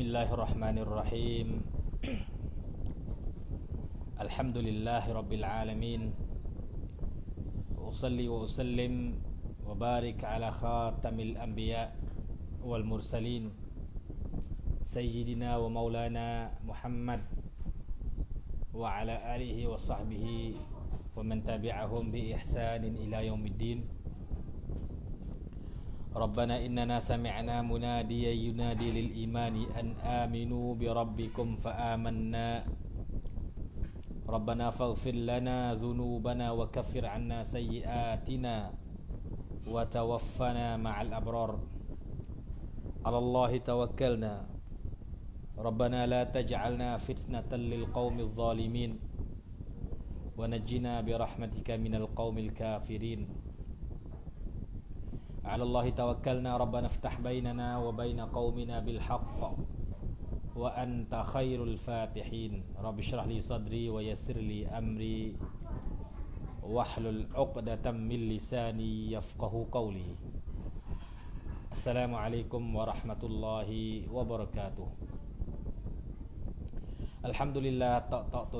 بسم الله الرحمن الرحيم الحمد لله رب العالمين أصلي وأسلم وبارك على خاتم الأنبياء والمرسلين سيدنا ومولانا محمد وعلى آله وصحبه ومن تبعهم بإحسان إلى يوم الدين ربنا إننا سمعنا مناديا ينادي للإيمان أن آمنوا بربكم فآمنا ربنا فاغفر لنا ذنوبنا وكفر عنا سيئاتنا وتوفنا مع الأبرار على الله توكلنا ربنا لا تجعلنا فتنة للقوم الظالمين ونجنا برحمتك من القوم الكافرين على الله توكلنا ربنا افتح بيننا وبين قومنا بالحق وأنت خير الفاتحين رب اشرح لي صدري ويسر لي أمري واحلل عقدة من لساني يفقه قولي السلام عليكم ورحمة الله وبركاته الحمد لله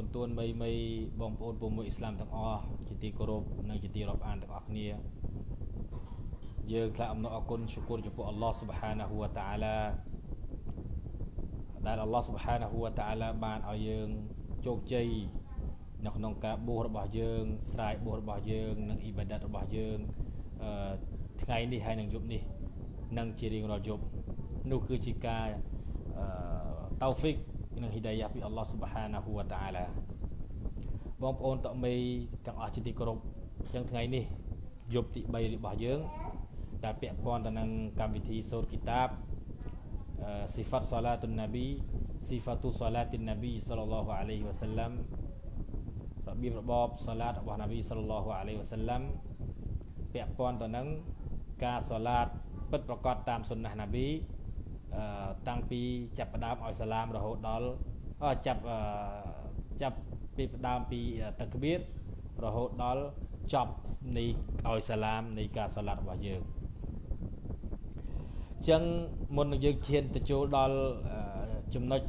تون إسلام تنقاه យើងថ្លែងអំណរអគុណឈុគរចំពោះអល់ឡោះស៊ុបហានាហ៊ូវតាអាឡាដែលអល់ឡោះស៊ុបហានាហ៊ូវតាអាឡាបានឲ្យយើងជោគជ័យនៅក្នុងការបួសរបស់យើងស្រាយបួសរបស់យើងនិងអ៊ីបាដាតរបស់យើងថ្ងៃនេះហើយនឹងយប់នេះនឹងជារៀងរាល់យប់នោះគឺជាការតោហ្វិកនិងហ៊ីដាយ៉ាពីអល់ឡោះស៊ុបហានាហ៊ូវតាអាឡាបងប្អូនតមីទាំងអស់ជាទីគោរពចឹងថ្ងៃនេះយប់ទី3របស់យើងដែលពាក់ព័ន្ធទៅនឹងកម្មវិធីសូត្រគីតាបស៊ីហ្វាត់សាឡាតុនណាប៊ីស៊ីហ្វាតុសាឡាតុនណាប៊ីសល្លឡោះអាឡៃហ៊ីវ៉ាសាឡាំរបៀបរបបសាឡាតរបស់ណាប៊ីសល្លឡោះអាឡៃហ៊ីវ៉ាសាឡាំពាក់ព័ន្ធទៅនឹងការសាឡាតពិតប្រកបតាមសុនណះណាប៊ីតាំងពីចាប់ផ្ដើមឲ្យសាឡាមរហូតដល់ចាប់ចាប់ពីផ្ដើមពីតក្បៀតរហូតដល់ចប់នៃឲ្យសាឡាមនៃការសាឡាត់របស់យើង។ចឹងមុននឹងយើងឈានទៅចូលដល់ចំណុច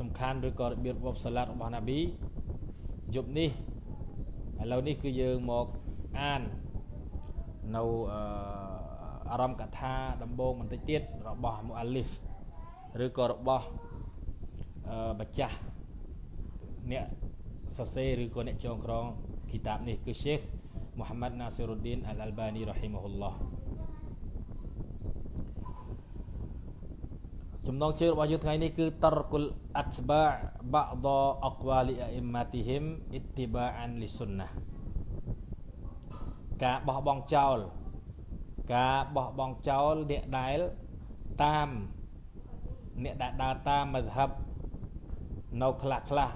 សំខាន់ឬក៏របៀបវបសាឡាតរបស់ណាប៊ីយប់នេះឥឡូវនេះគឺយើងមកអាននៅអារម្មណ៍កថា ដំបូង បន្តិចទៀតរបស់មូអាលីហ្វឬក៏របស់ម្ចាស់អ្នកសរសេរឬក៏អ្នកចងក្រងគីតាប នេះ គឺ Sheikh Muhammad Nasiruddin Al-Albani rahimahullah ចំណងជើងរបស់យើងថ្ងៃនេះគឺតរគុលអត្បាបាក់ដអកវ៉ាលីអ៊ីម៉ាទីហ៊ីមអ៊ីតទីបាអានលីសុនណាការបោះបង់ចោលការបោះបង់ចោលអ្នកដែលតាមអ្នកដែលដើរតាមមធ្យបនៅខ្លះខ្លះ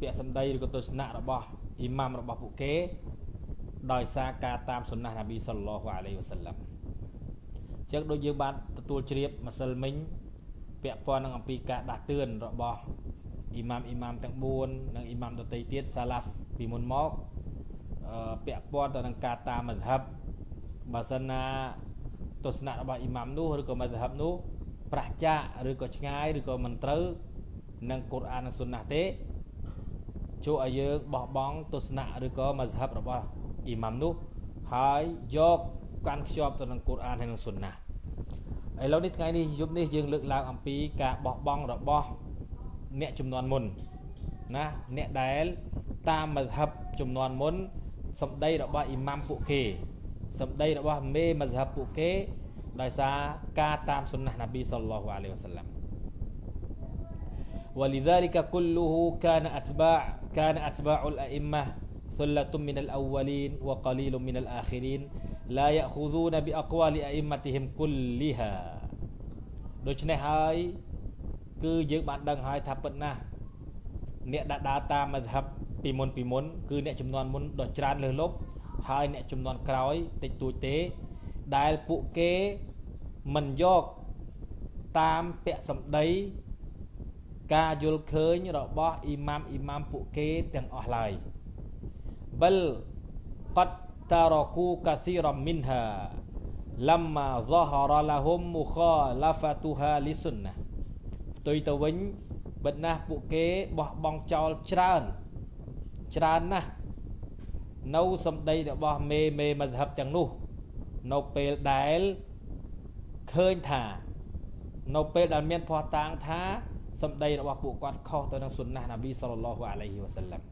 ពាក្យសម្ដីឬក៏ទស្សនៈរបស់អ៊ីម៉ាមរបស់ពួកគេ ដោយសារការតាមសុនណះណាប៊ីសល្លោះអាឡៃវ៉ាសាឡាំចឹងដូចយើងបានទទួលជ្រាបម្សិលមិញពាក់ព័ន្ធនឹងអំពីការដាស់តឿនរបស់អ៊ីម៉ាមអ៊ីម៉ាមទាំង4និងអ៊ីម៉ាមដទៃទៀតសាឡាហ្វពីមុនមកពាក់ព័ន្ធទៅនឹងការតាមមធ្យបបើសិនណាទស្សនៈរបស់អ៊ីម៉ាមនោះឬក៏មធ្យបនោះប្រះចាកឬក៏ឆ្ងាយឬក៏មិនត្រូវនឹងកូរ៉ាននិងសុនណះទេជួយឲ្យយើងបោះបង់ទស្សនៈឬក៏មធ្យបរបស់អ៊ីម៉ាមនោះហើយយកកាន់ខ្ជាប់ទៅនឹងកូរ៉ានហើយនឹងសុនណះឥឡូវនេះថ្ងៃនេះយប់នេះយើងលើកឡើងអំពីការបោះបង់របស់អ្នកចំនួនមុនណាអ្នកដែលតាមមធ្យបចំនួនមុនសម្ដីរបស់អ៊ីម៉ាំពួកគេសម្ដីរបស់មេមធ្យបពួកគេដោយសារការតាមសុណាហ៍ណាប៊ីសល្លោះអាឡៃវ៉ាសាឡាំ ولذلك كله كان أتباع كان أتباع الأئمة ثلة من الأولين وقليل من الآخرين لا يأخذون بأقوال أئمتهم كلها ដូច្នេះហើយគឺយើងបានដឹងហើយថាពិតណាស់អ្នកដែលដើរតាមមធ្យបពីមុន ពីមុនគឺអ្នកចំនួនមុនដ៏ច្រើនលើសលប់ហើយអ្នកចំនួនក្រោយតិចតួចទេដែលពួកគេមិនយកតាមពាក្យសម្ដី ការយល់ឃើញរបស់អ៊ីម៉ាមអ៊ីម៉ាមពួកគេទាំងអស់ឡើយ بل قد تركوا كثيرا منها لما ظهر لهم مخالفتها للسنة ផ្ទុយទៅវិញបិទណាស់ពួកគេបោះបង់ចោលច្រើនច្រើនណាស់នៅសម្ដីរបស់មេមេមធ្យបទាំងនោះនៅពេលដែលឃើញថានៅពេលដែលមានភ័ស្តុតាងថាសម្ដីរបស់ពួកគាត់ខុសទៅនឹងសុណាស់ណាប៊ីសល្លឡោះអាឡៃហ៊ីវ៉ាសាឡាំ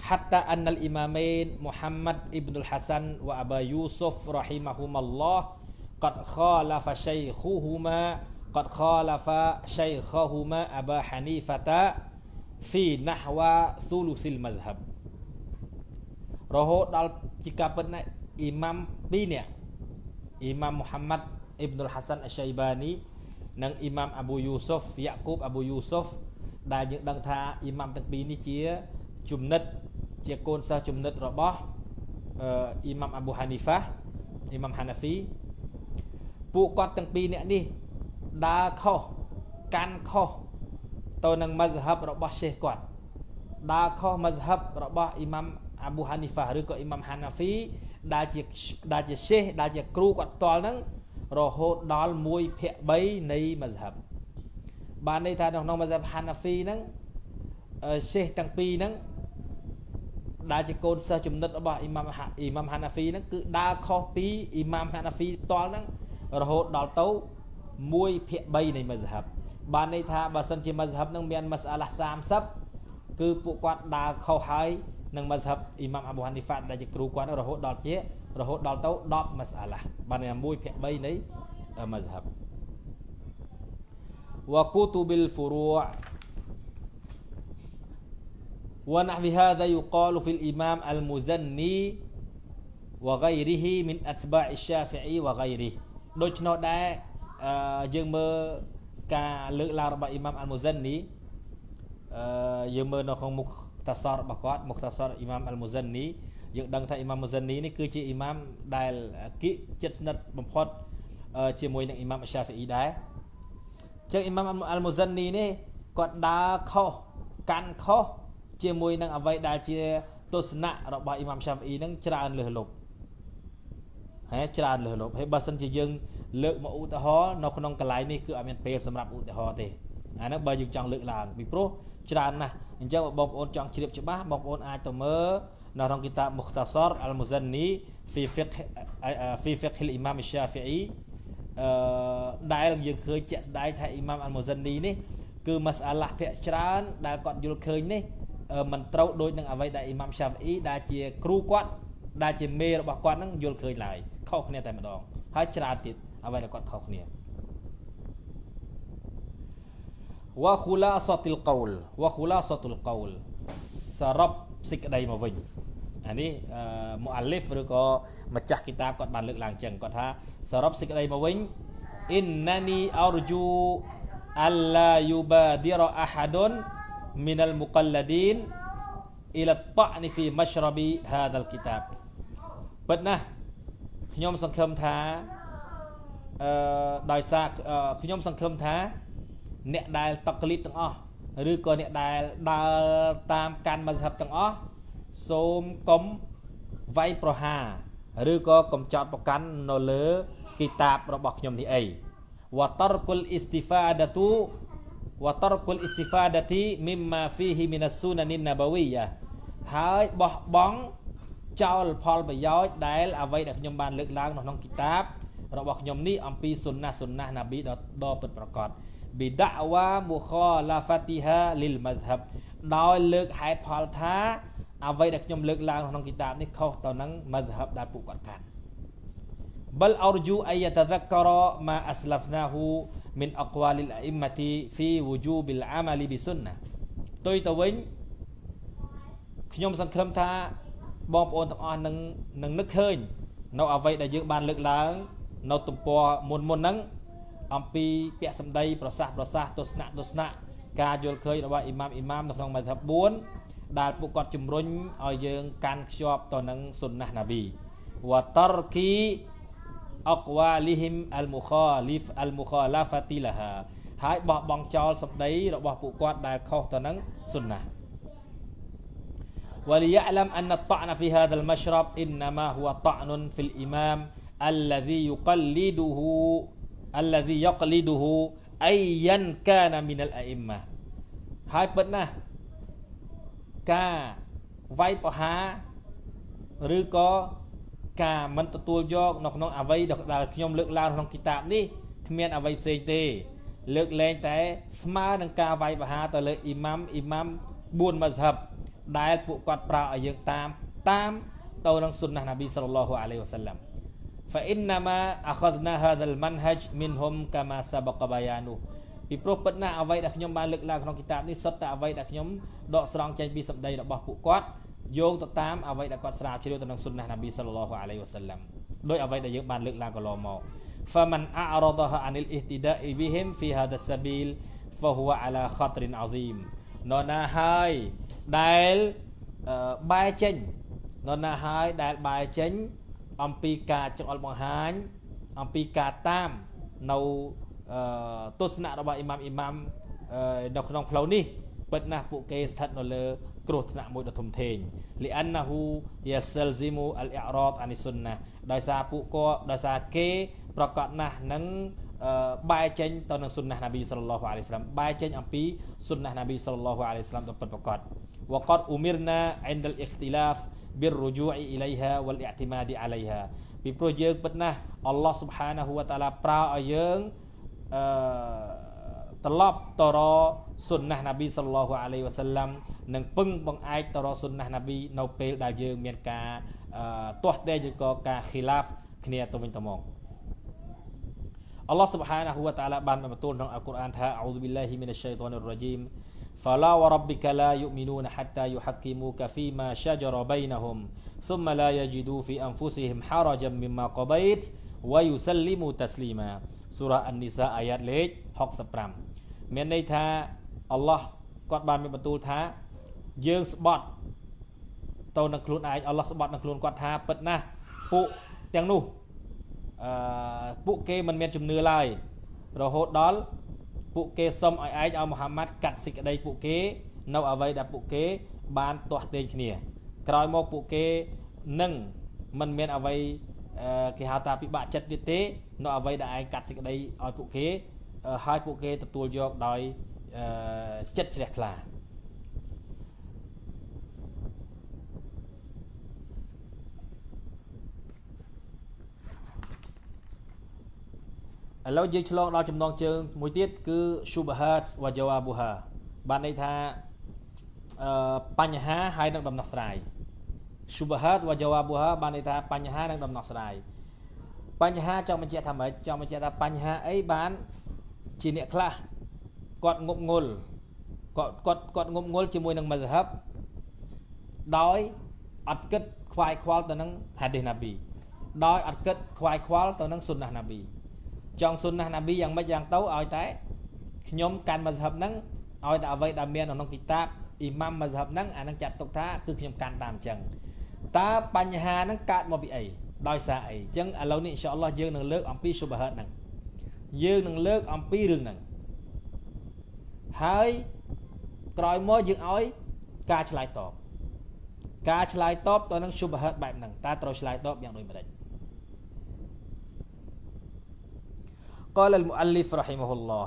hatta annal imamain Muhammad ibn al-Hasan wa Aba Yusuf rahimahumallah qad khalafa syaikhuhuma qad khalafa syaikhahuma Aba Hanifata fi nahwa thulusil madhhab រហូតដល់ជាការពិតណាអ៊ីម៉ាំ2នាក់អ៊ីម៉ាំមូហាម៉ាត់អ៊ីបនុលហាសានអស្សៃបានីនិងអ៊ីម៉ាំអាប៊ូយូសុហ្វយ៉ាកូបអាប៊ូយូសុហ្វដែលយើងដឹងថាអ៊ីម៉ាំទាំងពីរនេះជាជំនិតជាកូនសិស្សជំនិតរបស់អ៊ីម៉ាំអាប៊ូហានីហ្វាអ៊ីម៉ាំហាណាហ្វីពួកគាត់ទាំងពីរនាក់នេះដើរខុសកាន់ខុសទៅនឹងមស្ហិបរបស់សេះគាត់ដើរខុសមស្ហិបរបស់អ៊ីម៉ាំអាប៊ូហានីហ្វាឬក៏អ៊ីម៉ាំហាណាហ្វីដែលជាដែលជាសេះដែលជាគ្រូគាត់ផ្ទាល់ហ្នឹងរហូតដល់1ភាគ3នៃមស្ហិបបានន័យថានៅក្នុងមស្ហិបហាណាហ្វីហ្នឹងសេះទាំងពីរហ្នឹងដែលជាកូនសិស្សចំណិតរបស់អ៊ីម៉ាមអ៊ីម៉ាមហាណាហ្វីហ្នឹងគឺដើរខុសពីអ៊ីម៉ាមហាណាហ្វីផ្ទាល់ហ្នឹងរហូតដល់ទៅ1ភាគ3នៃមស្ហាប់បានន័យថាបើសិនជាមស្ហាប់ហ្នឹងមានមស្អាឡា30គឺពួកគាត់ដើរខុសហើយនឹងមស្ហាប់អ៊ីម៉ាមអាប៊ូហានីហ្វាដែលជាគ្រូគាត់រហូតដល់ជារហូតដល់ទៅ10មស្អាឡាបានន័យថា1ភាគ3នៃមស្ហាប់វកូទូប៊ីលហ្វូរូ ونحو هذا يقال في الإمام المزني وغيره من أتباع الشافعي وغيره ដូច្នោះដែរយើងមើលការលើកឡើងរបស់អ៊ីម៉ាំអាល់មូសិននេះយើងមើលនៅក្នុងមុខតាសររបស់គាត់មុខតាសរអ៊ីម៉ាំអាល់មូសិននេះយើងដឹងថាអ៊ីម៉ាំមូសិននេះនេះគឺជាអ៊ីម៉ាំដែលគិជិតស្និទ្ធបំផុតជាមួយនឹងអ៊ីម៉ាំអាសាហ្វីដែរអញ្ចឹងអ៊ីម៉ាំអាល់មូសិននេះនេះគាត់ដើរខុសកាន់ខុសជាមួយនឹងអ្វីដែលជាទស្សនៈរបស់អ៊ីម៉ាំសាហ្វីនឹងច្រើនលើសលប់ហើយច្រើនលើសលប់ហើយបើសិនជាយើង លើកមកឧទាហរណ៍នៅក្នុងកន្លែងនេះគឺអត់មានពេលសម្រាប់ឧទាហរណ៍ទេអាហ្នឹងបើយើងចង់លើកឡើងពីព្រោះច្រើនណាស់អញ្ចឹងបងប្អូនចង់ជ្រាបច្បាស់បងប្អូនអាចទៅមើលនៅក្នុងគីតាប Mukhtasar al-Muzanni fi fiqh fi fiqh al-Imam Shafi'i អឺដែលយើងឃើញជាក់ស្ដែងថា Imam al-Muzanni នេះគឺមសាឡាភាកច្រើនដែលគាត់យល់ឃើញនេះមិនត្រូវដូចនឹងអ្វីដែលអ៊ីម៉ាំឆាវអ៊ីដែលជាគ្រូគាត់ដែលជាមេរបស់គាត់នឹងយល់ឃើញឡើយខុសគ្នា តែម្ដងហើយច្រើនទៀតអ្វីដែលគាត់ខុសគ្នាវ៉ាខូឡាសតុលកោលវ៉ាខូឡាសតុលកោលសរុបសេចក្តីមកវិញអានេះមូអាលីហ្វឬក៏ម្ចាស់គីតាបគាត់បានលើកឡើងចឹងគាត់ថាសរុបសេចក្តីមកវិញអ៊ីនណានីអរជូអាឡាយូបាឌីរ៉ាអាហាដុន minal muqalladin ila ta'ni fi mashrabi hadal kitab ពិតណាស់ខ្ញុំសង្ឃឹមថាអឺដោយសារខ្ញុំសង្ឃឹមថា អ្នកដែលតកលីតទាំងអស់ឬក៏អ្នកដែលដើរតាមកាន់មស្ហិបទាំងអស់សូមកុំវាយប្រហារឬក៏កំចត់ប្រកាន់នៅលើគីតាបរបស់ខ្ញុំនេះអីវ៉ាតរគុលអ៊ីស្ទីហ្វាដាទូវតរគុលអ៊ីស្ទីហ្វាដាទីមីម៉ាហ្វីហ៊ីមីណាស៊ូណានីណាបាវីយ៉ាហើយបោះបង់ចោលផលប្រយោជន៍ដែលអ្វីដែលខ្ញុំបានលើកឡើងនៅក្នុងគីតាបរបស់ខ្ញុំនេះអំពីសុនណាសុនណាណាប៊ីដ៏ដ៏ពិតប្រាកដប៊ីដាវ៉ាមូខឡាហ្វាទីហាលីលម៉ាហាប់ដោយលើកហេតុផលថាអ្វីដែលខ្ញុំលើកឡើងក្នុងគីតាបនេះខុសទៅនឹងម៉ាហាប់ដែលពួកគាត់កាន់បលអរជូអាយតាហ្សាករ៉ាម៉ាអាស្លាហ្វណាហ៊ូ min aqwalil a'immati fi wujubil amali bi sunnah ទុយទៅវិញខ្ញុំសង្ឃឹមថាបងប្អូនទាំងអស់នឹងនឹងនឹកឃើញនៅអ្វីដែលយើងបានលើកឡើងនៅទំព័រមុនមុនហ្នឹងអំពីពាក្យសម្ដីប្រសាសប្រសាសទស្សនៈទស្សនៈការយល់ឃើញរបស់អ៊ីម៉ាមអ៊ីម៉ាមនៅក្នុងមធ្យម4ដែលពួកគាត់ជំរុញឲ្យយើងកាន់ខ្ជាប់ទៅនឹងសុនណះណាប៊ីវ៉ាតរគី أقوالهم المخالف المخالفة لها ហើយបោះបង់ចោលសម្ដីរបស់ពួកគាត់ដែលខុសទៅនឹងសុនណា وليعلم أن الطعن في هذا المشرب إنما هو طعن في الإمام الذي يقلده الذي يقلده أيا كان من الأئمة ហើយពិតណាស់ការវាយប្រហារឬក៏ការមិនទទួលយកនៅក្នុងអវ័យដែលខ្ញុំលើកឡើងក្នុងគីតាបនេះគ្មានអវ័យផ្សេងទេលើកលែងតែស្មើនឹងការវាយប្រហារទៅលើអ៊ីម៉ាំអ៊ីម៉ាំ4ម៉ាស្ហាប់ដែលពួកគាត់ប្រើឲ្យយើងតាម តាម ទៅនឹងសុនណះណាប៊ីសល្លឡោះអាឡៃវ៉ាសាឡាំ فإنما أخذنا هذا المنهج منهم كما سبق بيانه ពីព្រោះពិតណាអ្វីដែលខ្ញុំបានលើកឡើងក្នុងគីតាបនេះសុទ្ធតែអ្វីដែលខ្ញុំដកស្រង់ចេញពីសម្ដីរបស់ពួកគាត់យោងទៅតាមអ្វីដែលគាត់ស្រាវជ្រាវទៅនឹងសុនណះណាប៊ីសល្លឡោះអាឡៃវ៉ាសាឡាំដោយអ្វីដែលយើងបានលើកឡើងកន្លងមក فمن أعرضها عن الاهتداء بهم في هذا السبيل فهو على خطر عظيم នរណាហើយដែលបែរចេញនរណាហើយដែលបែរចេញអំពីការចង្អុលបង្ហាញអំពីការតាមនៅទស្សនៈរបស់អ៊ីម៉ាមអ៊ីម៉ាមនៅក្នុងផ្លូវនេះពិតណាស់ពួកគេស្ថិតនៅលើគ្រោះថ្នាក់មួយដ៏ធំធេងលីអានណាហ៊ូយ៉ាសិលស៊ីមូអលអ៊ីរ៉តអានីសុនណាដោយសារពួកគាត់ដោយសារគេប្រកាសណាស់នឹងបែចេញទៅនឹងសុនណះណាប៊ីសល្លោះអាឡៃស្លាមបែចេញអំពីសុនណះណាប៊ីសល្លោះអាឡៃស្លាមទៅពិតប្រាកដវកតអ៊ូមីរណាអិនដលអ៊ីខ្ទីឡាហ្វ بالرجوع إليها والاعتماد عليها ពីព្រោះយើងពិតណាស់អល់ឡោះស៊ុបហានាហ៊ូវតាឡាប្រើឲ្យយើងអឺត្រឡប់ទៅរកសុនណះណាប៊ីសល្លោះអាឡៃវ៉ាសាឡាំនិងពឹងបង្អែកទៅរកសុនណះណាប៊ីនៅពេលដែលយើងមានការទាស់ទែងឬក៏ការខីឡាហ្វគ្នាទៅវិញទៅមកអល់ឡោះស៊ុបហានាហ៊ូវតាអាឡាបានបន្ទូលក្នុងអល់កុរអានថាអោឌូប៊ីឡាហ៊ីមីនឆៃតានររ៉ាជីម فلا وربك لا يؤمنون حتى يحكموك فيما شجر بينهم ثم لا يجدوا في أنفسهم حرجا مما قضيت ويسلموا تسليما سورة النساء آيات 65មានន័យថាអល់ឡោះគាត់បានមានបន្ទូលថាយើងស្បត់ទៅនឹងខ្លួនឯងអល់ឡោះស្បត់នឹងខ្លួនគាត់ថាពិតណាស់ពួកទាំងនោះអឺពួកគេមិនមានជំនឿឡើយរហូតដល់ពួកគេសុំឲ្យឯងឲ្យមូហាម៉ាត់កាត់សេចក្តីពួកគេ នៅអ្វីដែលពួកគេ បានទាស់ទែងគ្នា ក្រោយមកពួកគេនឹងមិនមានអ្វីគេហៅថាពិបាកចិត្តទៀតទេនៅអ្វីដែលឯងកាត់សេចក្តីឲ្យពួកគេហើយពួកគេទទួលយកដោយចិត្តជ្រះថ្លាឥឡូវយើងឆ្លងដល់ចំណងជើងមួយទៀតគឺ Shubahat Wajawabuha បានន័យថាអឺបញ្ហាហើយនឹងដំណោះស្រាយ Shubahat Wajawabuha បានន័យថាបញ្ហានិងដំណោះស្រាយបញ្ហាចង់បញ្ជាក់ថាម៉េចចង់បញ្ជាក់ថាបញ្ហាអីបានជាអ្នកខ្លះគាត់ងប់ងល់គាត់គាត់គាត់ងប់ងល់ជាមួយនឹងមស្ហិបដោយអត់គិតខ្វាយខ្វល់ទៅនឹងហាឌីសណាប៊ីដោយអត់គិតខ្វាយខ្វល់ទៅនឹងសុនណះណាប៊ីចង់សុនណះណាប៊ីយ៉ាងម៉េចយ៉ាងទៅឲ្យតែខ្ញុំកាន់មស្ហិបហ្នឹងឲ្យតែអ្វីដែលមានក្នុងគីតាបអ៊ីម៉ាមមស្ហិបហ្នឹងអានឹងចាត់ទុកថាគឺខ្ញុំកាន់តាមចឹងតើបញ្ហាហ្នឹងកើតមកពីអីដោយសារអីចឹងឥឡូវនេះអ៊ីនសាអល់ឡោះយើងនឹងលើកអំពីសុបហាតហ្នឹងយើងនឹងលើកអំពីរឿងហ្នឹងហើយក្រោយមកយើងឲ្យការឆ្លើយតបការឆ្លើយតបទៅនឹងសុបហេតបែបហ្នឹងតើត្រូវឆ្លើយតបយ៉ាងដូចម្ដេច قال المؤلف رحمه الله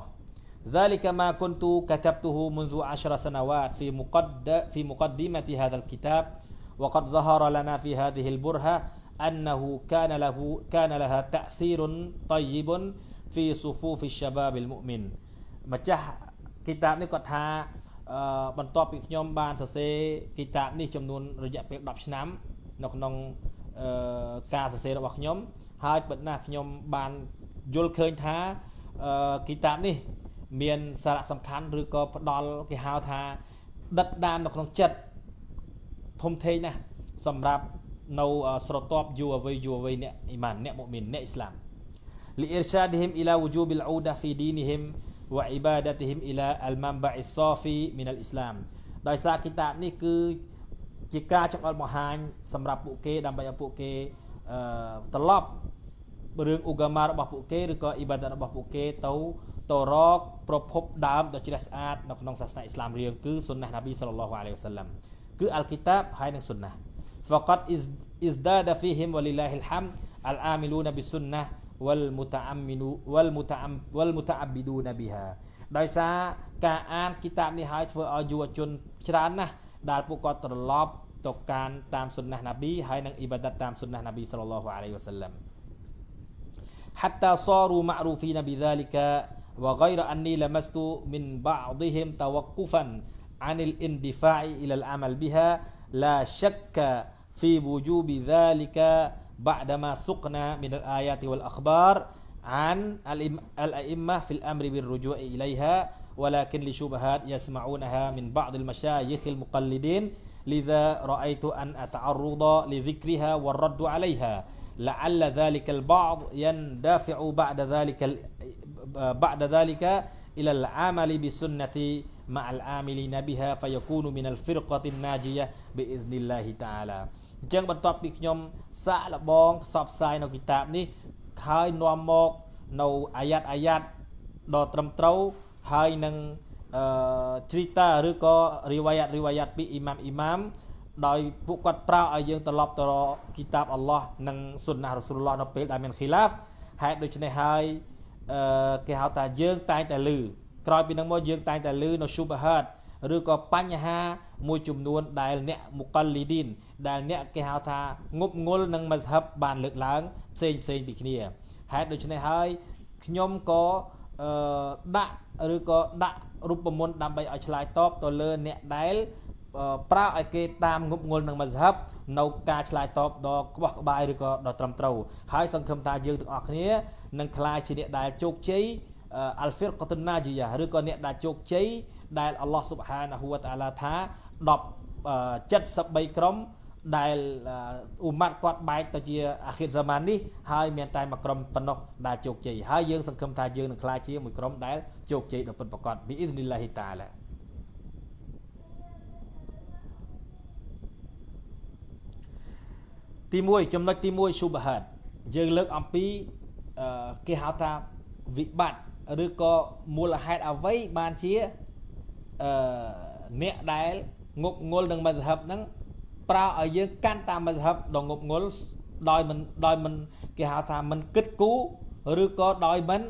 ذلك ما كنت كتبته منذ عشر سنوات في مقد في مقدمة هذا الكتاب وقد ظهر لنا في هذه البرهة أنه كان له كان لها تأثير طيب في صفوف الشباب المؤمن ម្ចាស់គីតាបនេះគាត់ថាបន្ទាប់ពីខ្ញុំ បានសរសេរគីតាបនេះចំនួនរយៈពេល10ឆ្នាំ នៅក្នុងការសរសេររបស់ខ្ញុំ ហើយពិតណាស់ខ្ញុំបានយល់ឃើញថាគីតាបនេះ មានសារៈសំខាន់ឬក៏ផ្ដល់គេហៅថាដិតដាមនៅក្នុងចិត្តធំធេងណាស់សម្រាប់នៅស្រទាប់យូវវ័យយូវវ័យអ្នកអ៊ីម៉ានអ្នកមុមីនអ្នកអ៊ីស្លាមលីអ៊ីរឆាឌីហ៊ីមអ៊ីឡាវូជូប៊ីលអ៊ូដាហ្វីឌីនីហ៊ីមវអ៊ីបាដាទីហ៊ីមអ៊ីឡាអលម៉ាំបាអ៊ីសូហ្វីមីនអលអ៊ីស្លាមដោយសារគីតាបនេះគឺជាការចង្អុលបង្ហាញសម្រាប់ពួកគេដើម្បីឲ្យពួកគេអឺត្រឡប់រឿងឧកាមារបស់ពួកគេឬក៏អ៊ីបាដារបស់ពួកគេទៅទៅរកប្រភពដើមដ៏ជ្រះស្អាតនៅក្នុងសាសនាអ៊ីស្លាមរៀងគឺសុនណះណាប៊ីសាឡឡោះអាឡៃវសាឡាំគឺអល់គីតាបហើយនិងសុនណះ فقط ازداد فيهم ولله الحمد العاملون بالسنه والمتعمن والمتعم والمتعبدون بها ដោយសារការអានគីតាបនេះហើយធ្វើឲ្យយុវជនច្រើនណាស់ដែលពួកគាត់ត្រឡប់ទៅការតាមសុនណះណាប៊ីហើយនឹងអ៊ីបាដាតតាមសុនណះណាប៊ីសល្លឡោះអាឡៃវ៉ាសាឡាំ حتى صاروا معروفين بذلك وغير أني لمست من بعضهم توقفا عن الاندفاع إلى العمل بها لا شك في وجوب ذلك بعدما سقنا من الآيات والأخبار عن الأئمة في الأمر بالرجوع إليها ولكن لشبهات يسمعونها من بعض المشايخ المقلدين لذا رأيت أن أتعرض لذكرها والرد عليها لعل ذلك البعض يندفع بعد ذلك بعد ذلك إلى العمل بسنة مع العاملين بها فيكون من الفرقة الناجية بإذن الله تعالى អញ្ចឹងបន្ទាប់ពីខ្ញុំ សាក់លបងផ្សព្វផ្សាយនៅគីតាបនេះហើយនាំមកនៅអាយ៉ាត់អាយ៉ាត់ដ៏ត្រឹមត្រូវហើយនឹងអឺជ្រីតាឬក៏រីវ៉ាយ៉ាត់រីវ៉ាយ៉ាត់ពីអ៊ីម៉ាមអ៊ីម៉ាមដោយពួកគាត់ប្រើឲ្យយើងត្រឡប់ទៅរកគីតាបអល់ឡោះនិងសុនណារ៉ាស៊ូលឡោះនៅពេលដែលមានខីឡាហ្វហេតុដូច្នេះហើយអឺគេហៅថាយើង តែងតែលឺក្រោយពីនឹងមកយើងតែងតែលឺនៅស៊ូបហាត់ឬក៏បញ្ហាមួយចំនួន ដែល អ្នកមុកលលីឌីន ដែលអ្នកគេហៅថាងប់ងល់នឹងមស្ហិបបាន លើកឡើងផ្សេងផ្សេងពីគ្នាហេតុដូច្នេះហើយខ្ញុំក៏អឺដាក់ឬក៏ដាក់រូបមន្តដើម្បីឲ្យឆ្លើយតបទៅលើអ្នកដែលប្រើឲ្យគេតាមងប់ងល់នឹងមស្ហិបនៅការឆ្លើយតបដល់ក្បោះក្បាយឬក៏ដល់ត្រឹមត្រូវហើយសង្ឃឹមថាយើងទាំងអស់គ្នានឹងក្លាយជាអ្នកដែលជោគជ័យ Al-Firqatun Najiyah ឬក៏អ្នកដែលជោគជ័យដែលអល់ឡោះស៊ុបហានាហ៊ូវតាឡាថា10 73ក្រុមដែលអ៊ុម៉ាត់គាត់បែកទៅជាអាខិតសាម៉ាននេះហើយមានតែមួយក្រុមប៉ុណ្ណោះដែលជោគជ័យហើយយើងសង្ឃឹមថាយើងនឹងក្លាយជាមួយក្រុមដែលជោគជ័យដល់ពិតប្រាកដប៊ីអ៊ីស្នីឡាហ៊ីតាឡាទី1ចំណុចទី1ស៊ូបហាតយើងលើក អំពីគេហៅថាវិបត្តិឬក៏មូលហេតុអ្វីបានជាអឺអ្នកដែលងប់ងល់នឹងមស្ហិបហ្នឹងប្រើឲ្យយើងកាន់តាមមស្ហិបដល់ងប់ងល់ដោយមិនដោយមិន គេហៅថាមិនគិតគូឬក៏ដោយមិន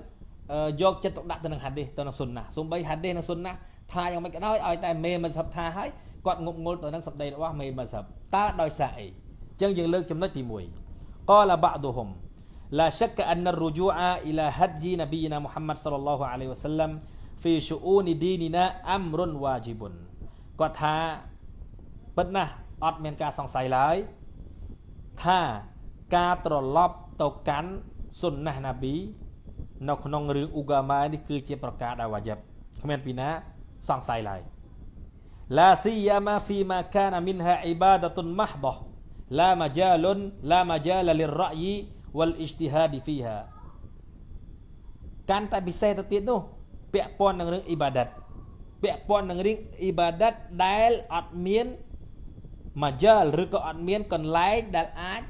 យកចិត្តទុកដាក់ទៅនឹងហាឌីសទៅនឹងសុនណាសំបីហាឌីសនិងសុនណាថ្លាយ៉ាងម៉េចក៏ដោយឲ្យតែមេមស្ហិបថាឲ្យគាត់ងប់ងល់ទៅនឹងសម្ដីរបស់មេមស្ហិបតើដោយសារអីអញ្ចឹងយើងលើកចំណុចទី1កលបាក់ឌូហុំ لا شك أن الرجوع إلى هدي نبينا محمد صلى الله عليه وسلم ហ្វីស៊ូអ៊ូនីឌីនីណាអាំរុនវ៉ាជីបុនគាត់ថាពិតណាស់អត់មានការសង្ស័យឡើយថាការត្រឡប់ទៅកាន់សុនណះណាប៊ីនៅក្នុងរឿងអ៊ូកាម៉ានេះគឺជាប្រការដែលវ៉ាជីបគ្មានពីណាសង្ស័យឡើយ لا سيما فيما كان منها عبادة محضة لا مجال لا مجال للرأي والاجتهاد فيها កាន់តែពិសេសទៅទៀតនោះពាក់ព័ន្ធនឹងរឿងអ៊ីបាដាតពាក់ព័ន្ធនឹងរឿងអ៊ីបាដាតដែលអត់មានម៉ាយ៉ាលឬក៏អត់មានកន្លែងដែលអាច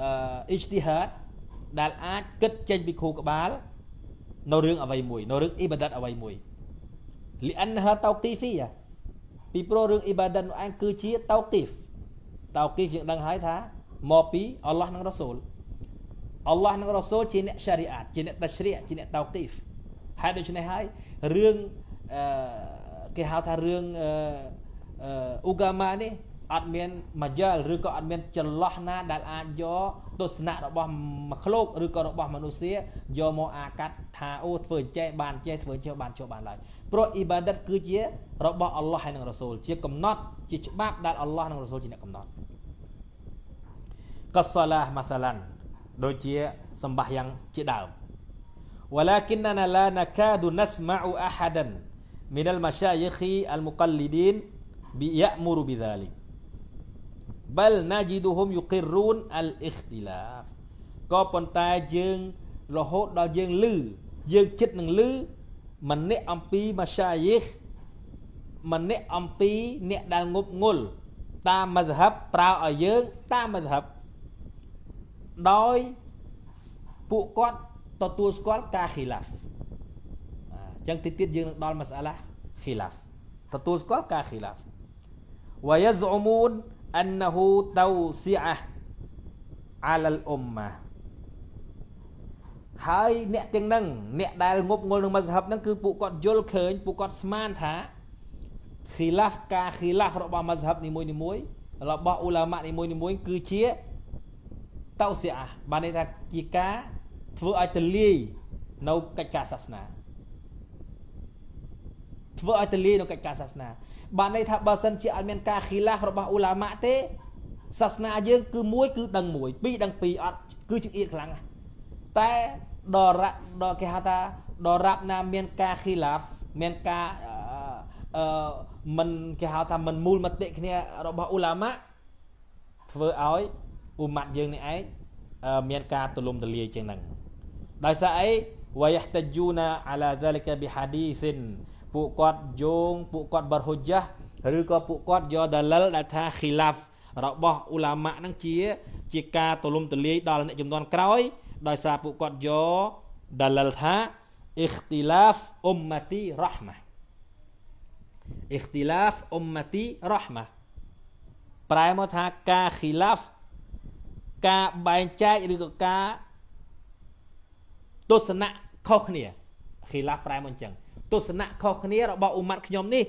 អឺអ៊ីជទីហាតដែលអាចគិតចេញពីខួរក្បាលនៅរឿងអ្វីមួយនៅរឿងអ៊ីបាដាតអ្វីមួយលីអានហាតោគីហ្វីយ៉ាពីព្រោះរឿងអ៊ីបាដាតនោះឯងគឺជាតោគីហ្វតោគីហ្វយើងដឹងហើយថាមកពីអល់ឡោះនិងរ៉ាស៊ូលអល់ឡោះនិងរ៉ាស៊ូលជាអ្នក syariat ជាអ្នក tashri' ជាអ្នកតោគីហ្វហេតុដូច្នេះហើយរឿងអឺគេហៅថារឿងអឺអ៊ូកាម៉ានេះអត់មានមកយល់ឬក៏អត់មានចន្លោះណាដែលអាចយកទស្សនៈរបស់មកឃ្លោកឬក៏របស់មនុស្សយកមកអាកាត់ថាអូធ្វើចេះបានចេះធ្វើចេះបានចុះបានឡើយព្រោះអ៊ីបាដិតគឺជា របស់អល់ឡោះហើយនិងរ៉សូលជាកំណត់ជាច្បាប់ដែលអល់ឡោះនិងរ៉សូលជាអ្នកកំណត់កសឡាម៉ាសាឡាន់ដូចជាសម្បះយ៉ាងជាដើម ولكننا لا نكاد نسمع أحدا من المشايخ المقلدين يأمر بذلك بل نجدهم يقرون الاختلاف ក៏ប៉ុន្តែយើងរហូតដល់យើងលឺយើងចិត្តនឹងលឺម្នាក់អំពីមសាយិកម្នាក់អំពីអ្នកដែលងប់ងល់តាមម ذهب ប្រើឲ្យយើងតាមម ذهب ដោយពួកគាត់ទទួលស្គាល់ការ khilaf អញ្ចឹងតិចទៀតយើងនឹងដល់មសាឡា khilaf ទទួលស្គាល់ការ khilaf វយសអ៊ូនអនហូតោស៊ីអាអាលលអ៊ុមម៉ាហើយអ្នកទាំងនឹងអ្នកដែលងប់ងល់នឹងមស្ហិបហ្នឹងគឺពួកគាត់យល់ឃើញពួកគាត់ស្មានថា khilaf ការ khilaf របស់មស្ហិបនីមួយនីមួយរបស់ឧឡាម៉ានីមួយនីមួយគឺជាតោស៊ីអាបានន័យថាជាការធ្វើឲ្យទលាយនៅកិច្ចការសាសនាធ្វើឲ្យទលាយនៅកិច្ចការសាសនាបានន័យថាបើសិនជាអត់មានការខីឡាស់របស់អ៊ូឡាម៉ាទេសាសនាយើងគឺមួយគឺដឹងមួយពីរដឹងពីរអត់គឺចង្អៀតខ្លាំងតែដល់រដល់គេហៅថាដល់រាប់ណាមានការខីឡាហ្វមាន ការអឺមិនគេហៅថាមិនមូលមតិគ្នារបស់អ៊ូឡាម៉ាធ្វើឲ្យអ៊ុម៉ាត់យើងនេះឯងមានការទលំទលាយជាងហ្នឹងដោយសារអីវយតយូណាអាឡាហ្សាលិកាប៊ីហាឌីសិនពួកគាត់យោងពួកគាត់បរហុជះឬក៏ពួកគាត់យកដាលិលដែលថាខីឡាហ្វរបស់ឧឡាម៉ានឹងជាជាការទលំទលាយដល់អ្នកចំនួនក្រោយដោយសារពួកគាត់យកដាលិលថា اختلاف امتي رحمه اختلاف امتي رحمه ប្រែមកថាការ khilaf ការបែងចែកឬក៏ការទស្សនៈខុសគ្នាខីឡាប្រែមកអញ្ចឹងទស្សនៈខុសគ្នារបស់អ៊ុម៉ាត់ខ្ញុំនេះ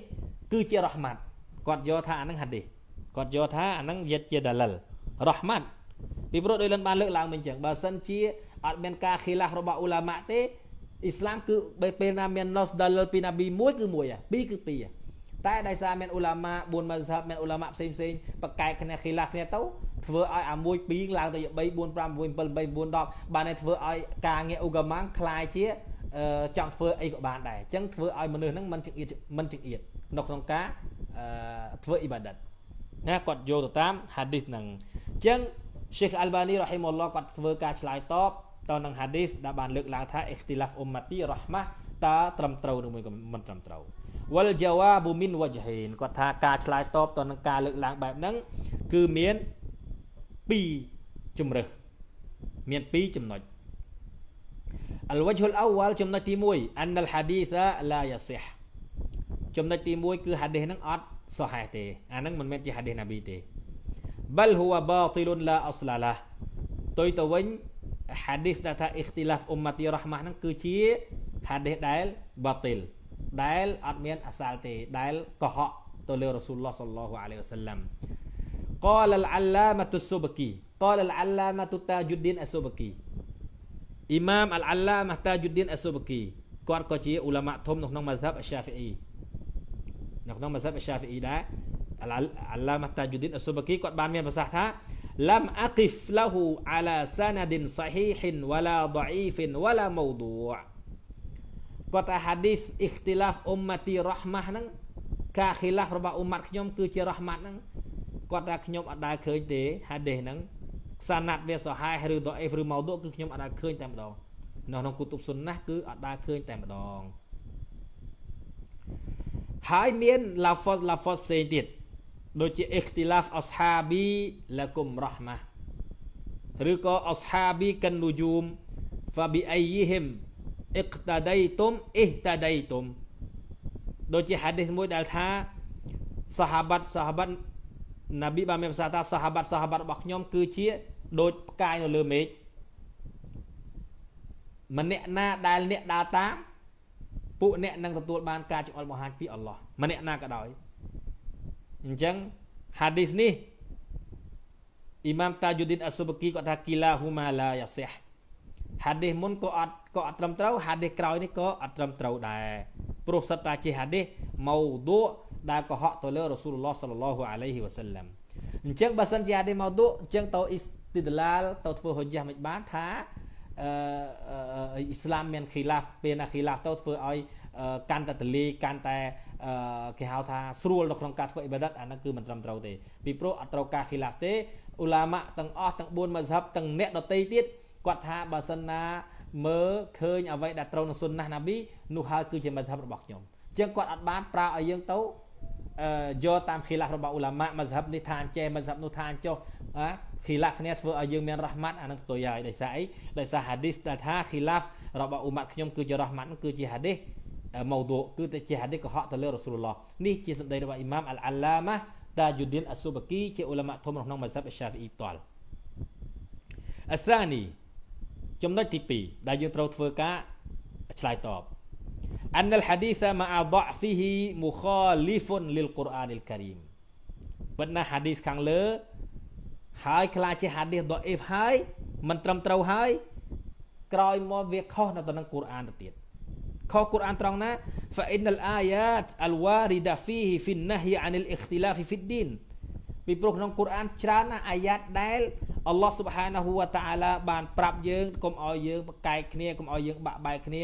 គឺជារ៉ហ្មាត់គាត់យល់ថាអានឹងហាឌីសគាត់យល់ថាអានឹងយាតជាដាលិលរ៉ហ្មាត់ពីព្រោះដោយលិនបានលើកឡើងមកអញ្ចឹងបើសិនជាអត់មានការខីឡារបស់អ៊ូឡាម៉ាទេអ៊ីស្លាមគឺពេលណាមានណូសដាលិលពីណាប៊ីមួយគឺមួយពីរគឺពីរតែដោយសារមានអ៊ូឡាម៉ា4ម៉ាស្ហាប់មានអ៊ូឡាម៉ាផ្សេងផ្សេងបកកែកគ្នាខីឡាគ្នាទៅធ្វើឲ្យអា1 2ឡើងទៅ3 4 5 6 7 8 9 10បានតែធ្វើឲ្យ ការងារអូកាម៉ាំងคลายជាចង់ធ្វើអីក៏បានដែរអញ្ចឹងធ្វើឲ្យមនុស្សហ្នឹងមិនចង្អៀតមិនចង្អៀតនៅក្នុងការធ្វើអ៊ីបាដិតណាគាត់យកទៅតាមហាឌីសហ្នឹងអញ្ចឹង Sheikh Albani rahimahullah គាត់ធ្វើការឆ្លើយតបទៅនឹងហាឌីសដែលបានលើកឡើងថា ikhtilaf ummati rahmah តើត្រឹមត្រូវឬមួយក៏មិនត្រឹមត្រូវវលជាវ៉ាប៊ូមីនវ៉ាជហេនគាត់ថាការឆ្លើយតបទៅនឹងការលើកឡើងបែបហ្នឹងគឺមាន2ជំរើសមាន2ចំណុចអលវជុលអវលចំណុចទី1អានលហាឌីសាឡាយ៉ាសិះចំណុចទី1គឺហាឌីសហ្នឹងអត់សហេះទេអាហ្នឹងមិនមែនជាហាឌីសណាប៊ីទេ بل هو باطل لا اصل له ទុយទៅវិញហាឌីសដែលថាអ៊ីខ្ទីឡាហ្វអ៊ុមម៉ាទីរ៉ហ្មាហ្នឹងគឺជាហាឌីសដែលបាទីលដែលអត់មានអាសាលទេដែលកុហកទៅលើរ៉ាស៊ូលឡោះសល្លោះអាឡៃវ៉ាសាឡាំ قال العلامة السبكي قال العلامة تاج الدين السبكي អ៊ីម៉ាមអលអាឡាម៉ាតាជូឌីនអេសូបគីគាត់ក៏ជាឧឡាម៉ាធំនៅក្នុងម៉ាសាប់អស្សាហ្វីអ៊ីនៅក្នុងម៉ាសាប់អស្សាហ្វីអ៊ីដែរអលអាឡាម៉ាតាជូឌីនអេសូបគីគាត់បានមានប្រសាសន៍ថា لم أقف له على سند صحيح ولا ضعيف ولا موضوع គាត់ថាហាឌីសអ៊ីខ្ទីឡាហ្វអ៊ុមម៉ាទីរ៉ហ្មាស់ហ្នឹងការខីឡាហ្វរបស់អ៊ុមម៉ាត់ខ្ញុំគឺជារ៉ហ្មាត់ហ្នឹងគាត់ថាខ្ញុំអត់ដែលឃើញទេហាឌីសហ្នឹងសាណាត់វាសហាយឬដអេហ្វឬម៉ោដូគឺខ្ញុំអត់ដែលឃើញតែម្ដងនៅក្នុងគូទុបសុនណាគឺអត់ដែលឃើញតែម្ដងហើយមានឡាហ្វសឡាហ្វសផ្សេងទៀតដូចជាអ៊ីខ្ទីឡាហ្វអស្ហាប៊ីឡាគុំរ៉ហ្មាឬក៏អស្ហាប៊ីកាន់នូយូមហ្វាប៊ីអៃយីហ៊ីមអ៊ីកតាដៃតុមអ៊ីតាដៃតុមដូចជាហាឌីសមួយដែលថាសាហាបាត់សាហាបាត់ណាប៊ីបានមានប្រសាសន៍ថាសាហាបាត់សាហាបាត់របស់ខ្ញុំគឺជាដូចផ្កាយនៅលើមេឃម្នាក់ណាដែលអ្នកដើរតាមពួកអ្នកនឹងទទួលបានការចង្អុលមហានពីអល់ឡោះម្នាក់ណាក៏ដោយអញ្ចឹងហាឌីសនេះអ៊ីម៉ាមតាយូឌីនអសុបគីគាត់ថាគីឡាហ៊ូម៉ាឡាយ៉ាសេះហាឌីសមុនក៏អត់ក៏អត់ត្រឹមត្រូវហាឌីសក្រោយនេះក៏អត់ត្រឹមត្រូវដែរព្រោះសិតតាជាហាឌីសមោឌូដែលកុហកទៅលើរ៉ាស៊ូលឡោះសល្លឡោះអាឡៃហ៊ីវ៉ាសាឡាំអញ្ចឹងបើសិនជាហាឌីសមោឌូអញ្ចឹងទៅអ៊ីស្ទីដឡាលទៅធ្វើហុយ៉ាមិនបានថាអឺអ៊ីស្លាមមានខីឡាហ្វពេលណាខីឡាហ្វទៅធ្វើឲ្យកាន់តែតលីកាន់តែគេហៅថាស្រួលនៅក្នុងការធ្វើអ៊ីបាដិតអាហ្នឹងគឺមិនត្រឹមត្រូវទេពីព្រោះអត់ត្រូវការខីឡាហ្វទេអ៊ូឡាម៉ាទាំងអស់ទាំង4មស្ហបទាំងអ្នកដតីទៀតគាត់ថាបើសិនណាមើលឃើញអ្វីដែលត្រូវនឹងសុនណះណាប៊ីនោះហើយគឺជាមតិរបស់ខ្ញុំជាងគាត់អត់បានប្រើឲ្យយើងទៅយកតាមខីឡាស់របស់ឧឡាម៉ាមស្ហិបនេះថាអញ្ចេះមស្ហិបនោះថាអញ្ចោះណាខីឡាស់គ្នាធ្វើឲ្យយើងមានរ៉ះម៉ាត់អានឹងផ្ទុយហើយដោយសារអីដោយសារហាឌីសដែលថាខីឡាស់របស់ឧម៉ាត់ខ្ញុំគឺជារ៉ះម៉ាត់នោះគឺជាហាឌីសម៉ូដូគឺតែជាហាឌីសកុហកទៅលើរ៉ាស៊ូលឡោះនេះជាសម្ដីរបស់អ៊ីម៉ាមអលអាឡាម៉ាតាយូឌីនអស៊ូបគីជាឧឡាម៉ាធំក្នុងមស្ហិបអ៊ីសាហ្វីអ៊ីផ្ទាល់អសានីចំណុចទី2ដែលយើងត្រូវធ្វើការឆ្លើយតប أن الحديث مع ضعفه مخالف للقرآن الكريم ប៉ុន្តែ hadith ខាងលើហើយខ្លះជា hadith ដ៏ if ហើយមិនត្រឹមត្រូវហើយក្រោយមកវាខុសនៅទៅនឹង Quran ទៅទៀតខុស Quran ត្រង់ណា فإن الآيات الواردة فيه في النهي عن الاختلاف في الدين ពីព្រោះក្នុងកូរ៉ាន ច្រើនណាស់អាយ៉ាតដែលអល់ឡោះស៊ុបហានាហ៊ូវតាអាឡាបានប្រាប់យើងកុំឲ្យយើងប្រកែកគ្នាកុំឲ្យយើងបាក់បែកគ្នា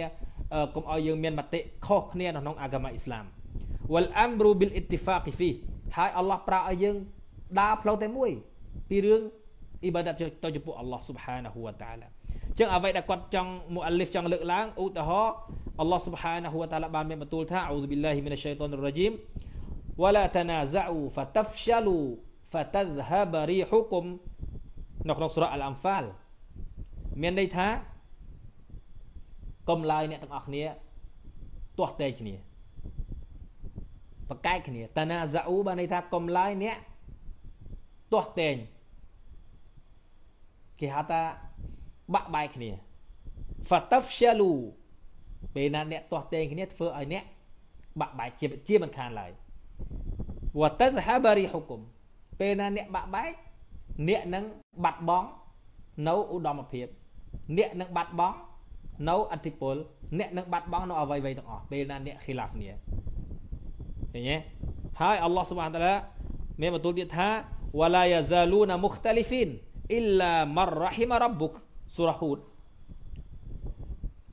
កុំឲ្យយើង មានមតិខុសគ្នានៅក្នុងអាហ្គាម៉ាអ៊ីស្លាម wal amru bil ittifaqi fi ហើយអល់ឡោះប្រាប់ឲ្យយើងដើរផ្លូវតែមួយ ពីរឿងអ៊ីបាដាតទៅចំពោះអល់ឡោះស៊ុបហានាហ៊ូវតាអាឡាអញ្ចឹងអ្វីដែលគាត់ចង់មូអាលីហ្វចង់លើកឡើងឧទាហរណ៍អល់ឡោះស៊ុបហានាហ៊ូវតាអាឡាបានមានបន្ទូលថាអ៊ូស៊ុប៊ីឡាហ៊ីមីនស្ហៃតានររជីម ولا تنازعوا فتفشلوا fatadhhab rihukum នៅក្នុងសូរ៉ាអល់អំហ្វាលមានន័យថាកុំឡើយអ្នកទាំងអស់គ្នាទាស់តែគ្នាប្រកែកគ្នា តាណាហ្សាអ៊ូបានន័យថាកុំឡើយអ្នកទាស់តែងគេហៅថាបាក់បែកគ្នា fatafshalu ពេលណាអ្នកទាស់តែងគ្នាធ្វើឲ្យអ្នកបាក់បែកជាជាមិនខានឡើយ wa tadhhab rihukum ពេលណាអ្នកបាក់បែកអ្នកនឹងបាត់បង់នៅឧត្តមភាពអ្នកនឹងបាត់បង់នៅអធិពល អ្នកនឹងបាត់បង់នៅអ្វីៗទាំងអស់ពេលណាអ្នក khilaf គ្នាឃើញទេហើយអល់ឡោះស៊ុបហានតាឡាមានបន្ទូលទៀតថា ولا يزالون مختلفين إلا من رحم ربك សូរ៉ាហ៊ូដ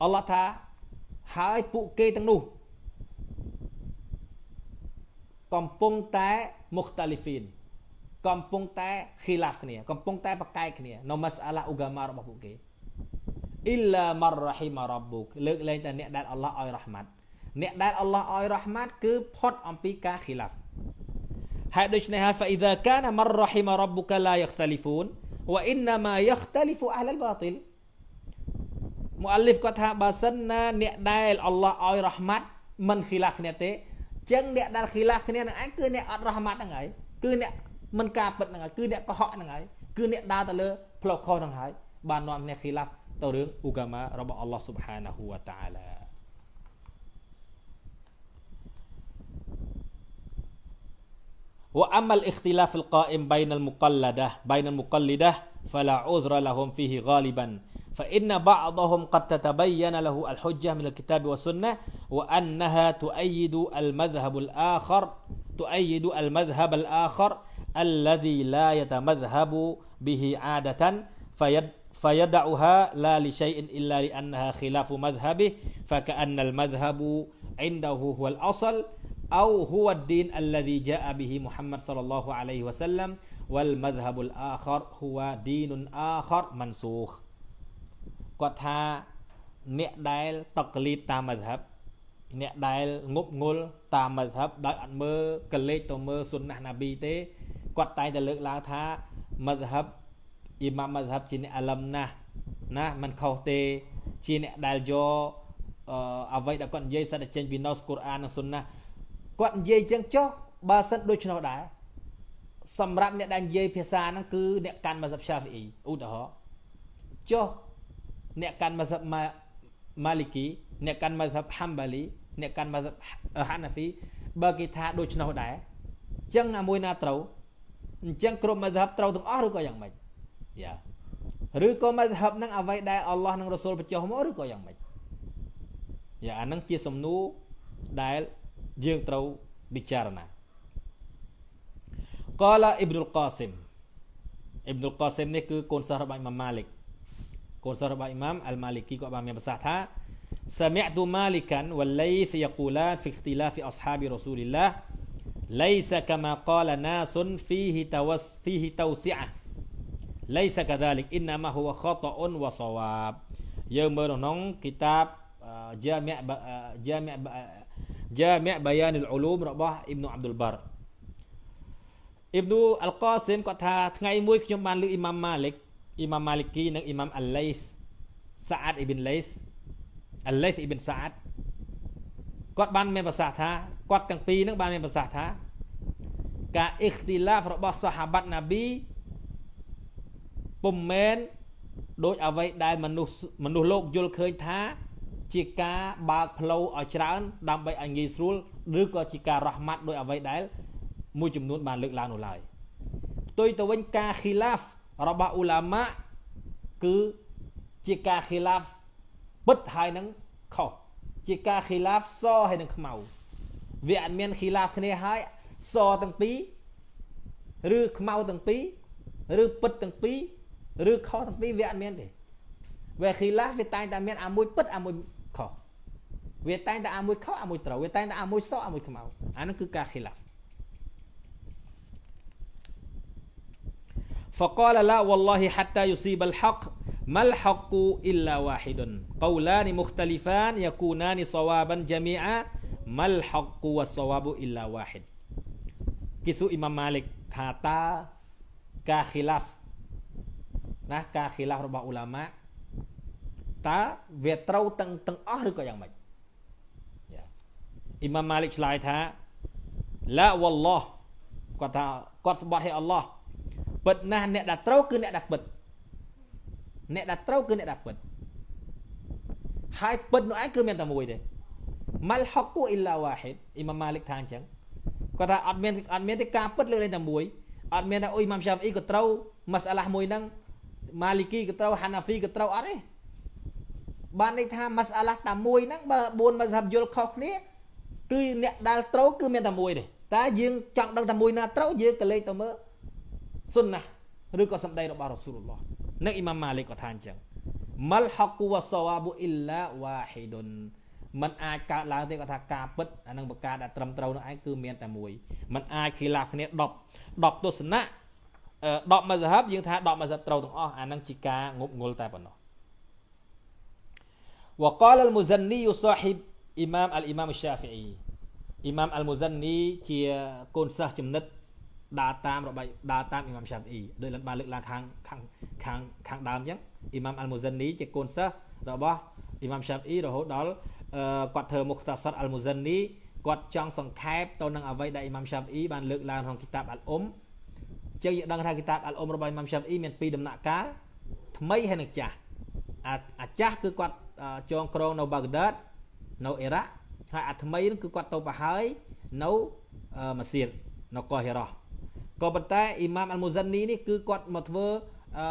អល់ឡោះថាហើយពួកគេទាំងនោះកំពុងតែ مختلفين កំពុងតែ khilaf គ្នាកំពុងតែប្រកែកគ្នានៅ masala ugama របស់ពួកគេ illa mar rahima rabbuk លើកលែងតែអ្នកដែលអល់ឡោះឲ្យរ៉ហ្មាត់អ្នកដែលអល់ឡោះឲ្យរ៉ហ្មាត់គឺផុតអំពីការ khilaf ហើយដូច្នេះ fa idha kana mar rahima rabbuka la yakhtalifun wa innama yakhtalifu ahl al batil មូអាលីហ្វគាត់ថាបើសិនណាអ្នកដែលអល់ឡោះឲ្យរ៉ហ្មាត់មិន khilaf គ្នាទេចឹងអ្នកដែល khilaf គ្នានឹងឯងគឺអ្នកអត់រ៉ហ្មាត់ហ្នឹងហើយគឺអ្នកមិនការពិតហ្នឹងហើយគឺអ្នកកុហកហ្នឹងហើយគឺអ្នកដើរទៅលើផ្លូវខុសហ្នឹងហើយបាននាំអ្នកឃីឡាហ្វទៅរឿងអ៊ូកាម៉ារបស់អល់ឡោះស៊ុបហានាហ៊ូវតាឡាវ៉ាអមលអ៊ីខទីឡាហ្វលក៉ាអ៊ីមបៃនលមុកលដាបៃនលមុកលដា فلا عذر لهم فيه غالبا فإن بعضهم قد تتبين له الحجة من الكتاب والسنة وأنها تؤيد المذهب الآخر تؤيد المذهب الآخر الذي لا يتمذهب به عادة فيد فيدعها لا لشيء إلا لأنها خلاف مذهبه فكأن المذهب عنده هو الأصل أو هو الدين الذي جاء به محمد صلى الله عليه وسلم والمذهب الآخر هو دين آخر منسوخ គាត់ថាអ្នកដែលតកលីតតាមមជ្ឈិបអ្នកដែលងប់ងល់តាមមជ្ឈិបដោយអត់មើលកលេចទៅមើលសុនណះណាប៊ីទេគាត់តែងតែលើកឡើងថាមជ្ឈិបអ៊ីម៉ាមមជ្ឈិបជាអ្នកអាលឹមណាស់ណាมันខុសទេជាអ្នកដែលយកអ្វីដែលគាត់និយាយសិតតែចេញពីនៅស្កូរអាននិងសុនណាគាត់និយាយចឹងចុះបើសិនដូច្នោះដែរសម្រាប់អ្នកដែលនិយាយភាសាហ្នឹងគឺអ្នកកាន់មជ្ឈិប Syafi'i ឧទាហរណ៍ចុះអ្នកកាន់ម៉ាសាប់ម៉ាលីគី អ្នកកាន់ម៉ាសាប់ហាំបាលី អ្នកកាន់ម៉ាសាប់ហានាហ្វីបើគេថាដូច្នោះដែរអញ្ចឹងអាមួយណាត្រូវអញ្ចឹងគ្រប់ម៉ាសាប់ត្រូវទាំងអស់ឬក៏យ៉ាងម៉េចយ៉ាឬក៏ម៉ាសាប់នឹងអ្វីដែលអល់ឡោះនិងរ៉ាស៊ូលបញ្ចុះមកឬក៏យ៉ាងម៉េចយ៉ាអានឹងជាសំណួរដែលយើងត្រូវពិចារណា قال ابن القاسم ابن القاسم នេះគឺកូនសិស្សរបស់ម៉ាម៉ាលិកគាត់សររបស់ Imam Al-Maliki គាត់បានមានប្រសាសន៍ថា Sami'tu Malikan wal laysa yaqula fi ikhtilafi ashabi Rasulillah laysa kama qala nasun fihi tawas fihi tawsi'ah laysa kadhalik innama huwa khata'un wa sawab យើងមើលក្នុងគីតាប uh, Jami' uh, Jami' uh, Jami' Bayanul Ulum របស់ Ibn Abdul Bar Ibn Al-Qasim គាត់ថាថ្ងៃមួយខ្ញុំបានលើក Imam Malik អ៊ីម៉ាមម៉ាលីគីនិងអ៊ីម៉ាមអាឡៃសសាអាតអ៊ីប៊ីនឡៃសអាឡៃសអ៊ីប៊ីនសាអាតគាត់បានមានប្រសាសន៍ថាគាត់ទាំងពីរនឹងបានមានប្រសាសន៍ថា ការអ៊ីខទីឡាហ្វរបស់សាហាបាត់ណាប៊ីពុំមែនដោយអ្វីដែលមនុស្សមនុស្សលោកយល់ឃើញថា ជាការបើកផ្លូវឲ្យច្រើន ដើម្បីឲ្យងាយស្រួលឬក៏ជាការរ៉ះម៉ាត់ដោយអ្វីដែល មួយចំនួនបានលើកឡើងនោះឡើយផ្ទុយទៅវិញការ khilaf របស់អ៊ូឡាម៉ាគឺជាការខិឡាហ្វពិតហើយនឹងខុសជាការខិឡាហ្វសហើយនឹងខ្មៅវាអត់មានខិឡាហ្វគ្នាហើយសទាំងពីរឬខ្មៅទាំងពីរឬពិតទាំងពីរឬខុសទាំងពីរវាអត់មានទេវាខិឡាហ្វវាតែងតែមានអាមួយពិតអាមួយខុសវាតែងតែអាមួយខុសអាមួយត្រូវវាតែងតែអាមួយសអាមួយខ្មៅអានោះគឺការខិឡាហ្វ faqala la wallahi hatta yusibal haqq mal haqqu illa wahidun qawlani mukhtalifan yakunani sawaban jami'a mal haqqu wasawabu illa wahid kisu imam malik kata ka khilaf nah ka khilaf ruba ulama ta vetrau teng teng ah ruko yang mac ya. imam malik selai ta ha, la wallah kata kuat sebab hai allah ពិតណាស់អ្នកដែលត្រូវគឺអ្នកដែលពិតអ្នកដែលត្រូវគឺអ្នកដែលពិតហើយពិតនោះឯងគឺមានតែមួយទេម៉ាល់ហុកគូអ៊ីឡាវ៉ាហិតអ៊ីម៉ាមម៉ាលិកថាអញ្ចឹងគាត់ថាអត់មានអត់មានទេការពិតលើតែមួយអត់មានថាអ៊ុយម៉ាំសាហ្វីក៏ត្រូវម៉ាសាឡាមួយហ្នឹងម៉ាលីគីក៏ត្រូវហានាហ្វីក៏ត្រូវអត់ទេបានន័យថាម៉ាសាឡាតែមួយហ្នឹងបើ4ម៉ាសាហាប់យល់ខុសគ្នាគឺអ្នកដែលត្រូវគឺមានតែមួយទេតែយើងចង់ដឹងតែមួយណាត្រូវយើងក៏លេខទៅមើលសុនណាឬក៏សម្ដីរបស់រ៉ាស៊ូលឡោះនិងអ៊ីម៉ាមម៉ាលិកក៏ថាអញ្ចឹងមលហកូវសវ៉ាប៊ូអ៊ីឡាវ៉ាហ៊ីដុនมันអាចកើតឡើងទេគាត់ថាការពិតអានឹងប្រការដែលត្រឹមត្រូវនោះឯងគឺមានតែមួយมันអាចខិលាគ្នា10 10ទស្សនៈ10មសហាប់យើងថា10មសហាប់ត្រូវទាំងអស់អានឹងជាការងប់ងល់តែប៉ុណ្ណោះ وقال المزني صاحب إمام الإمام الشافعي អ៊ីម៉ាម អល់មូសានី ជាកូនសិស្សចំណិតដើរតាមរបាយដើរតាមអ៊ីម៉ាំឆាប់អ៊ីដោយបានលើកឡើងខាងខាងខាងខាងដើមអញ្ចឹងអ៊ីម៉ាំអល់មូសិននី ជាកូនសិស្សរបស់អ៊ីម៉ាំឆាប់អ៊ីរហូតដល់គាត់ធ្វើមុខតាសាត់អល់មូសិននីគាត់ចង់សង្ខេបទៅនឹងអ្វីដែលអ៊ីម៉ាំឆាប់អ៊ីបានលើកឡើងក្នុងគីតាបអល់អ៊ុមចឹងយើងដឹងថាគីតាបអល់អ៊ុមរបស់អ៊ីម៉ាំឆាប់អ៊ីមានពីរដំណាក់កាលថ្មីហើយនិងចាស់អាចាស់គឺគាត់ចងក្រងនៅបាហ្គដាតនៅអ៊ីរ៉ាក់ហើយអាថ្មីនឹងគឺគាត់ទៅប្រហើយនៅម៉ាសៀននៅកោះហេរ៉ោះក៏ប៉ុន្តែអ៊ីម៉ាមអល់មូសិននីនេះគឺគាត់មកធ្វើអឺ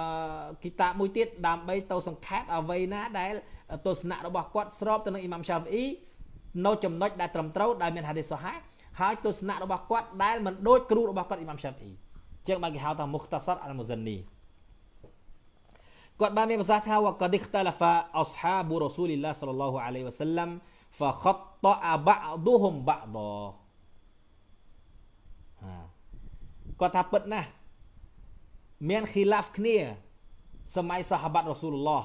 គីតាមួយទៀតដើម្បីទៅសង្ខេបអ្វីណាដែល ទស្សនៈរបស់គាត់ស្របទៅនឹងអ៊ីម៉ាមឆាហ្វអ៊ីនៅចំណុចដែលត្រឹមត្រូវដែលមានហាឌីសសហហើយទស្សនៈរបស់គាត់ដែលមិនដូចគ្រូរបស់គាត់អ៊ីម៉ាមឆាហ្វអ៊ីជាងបានគេហៅថាមុខតាសតអល់មូសិននីគាត់បានមានប្រសាសន៍ថាវកដិខ្តាឡាហ្វាអស្ហាប៊ូរ៉ូស៊ូលីឡាហ៊ីឡឡោះអាឡៃវ៉ាសឡាំហ្វាខតតអបាឌូហ៊ុមបាដគាត់ថាពិតណាស់មានខីឡាហ្វគ្នា សម័យសាហាបាត់រ៉ាស៊ូលឡោះ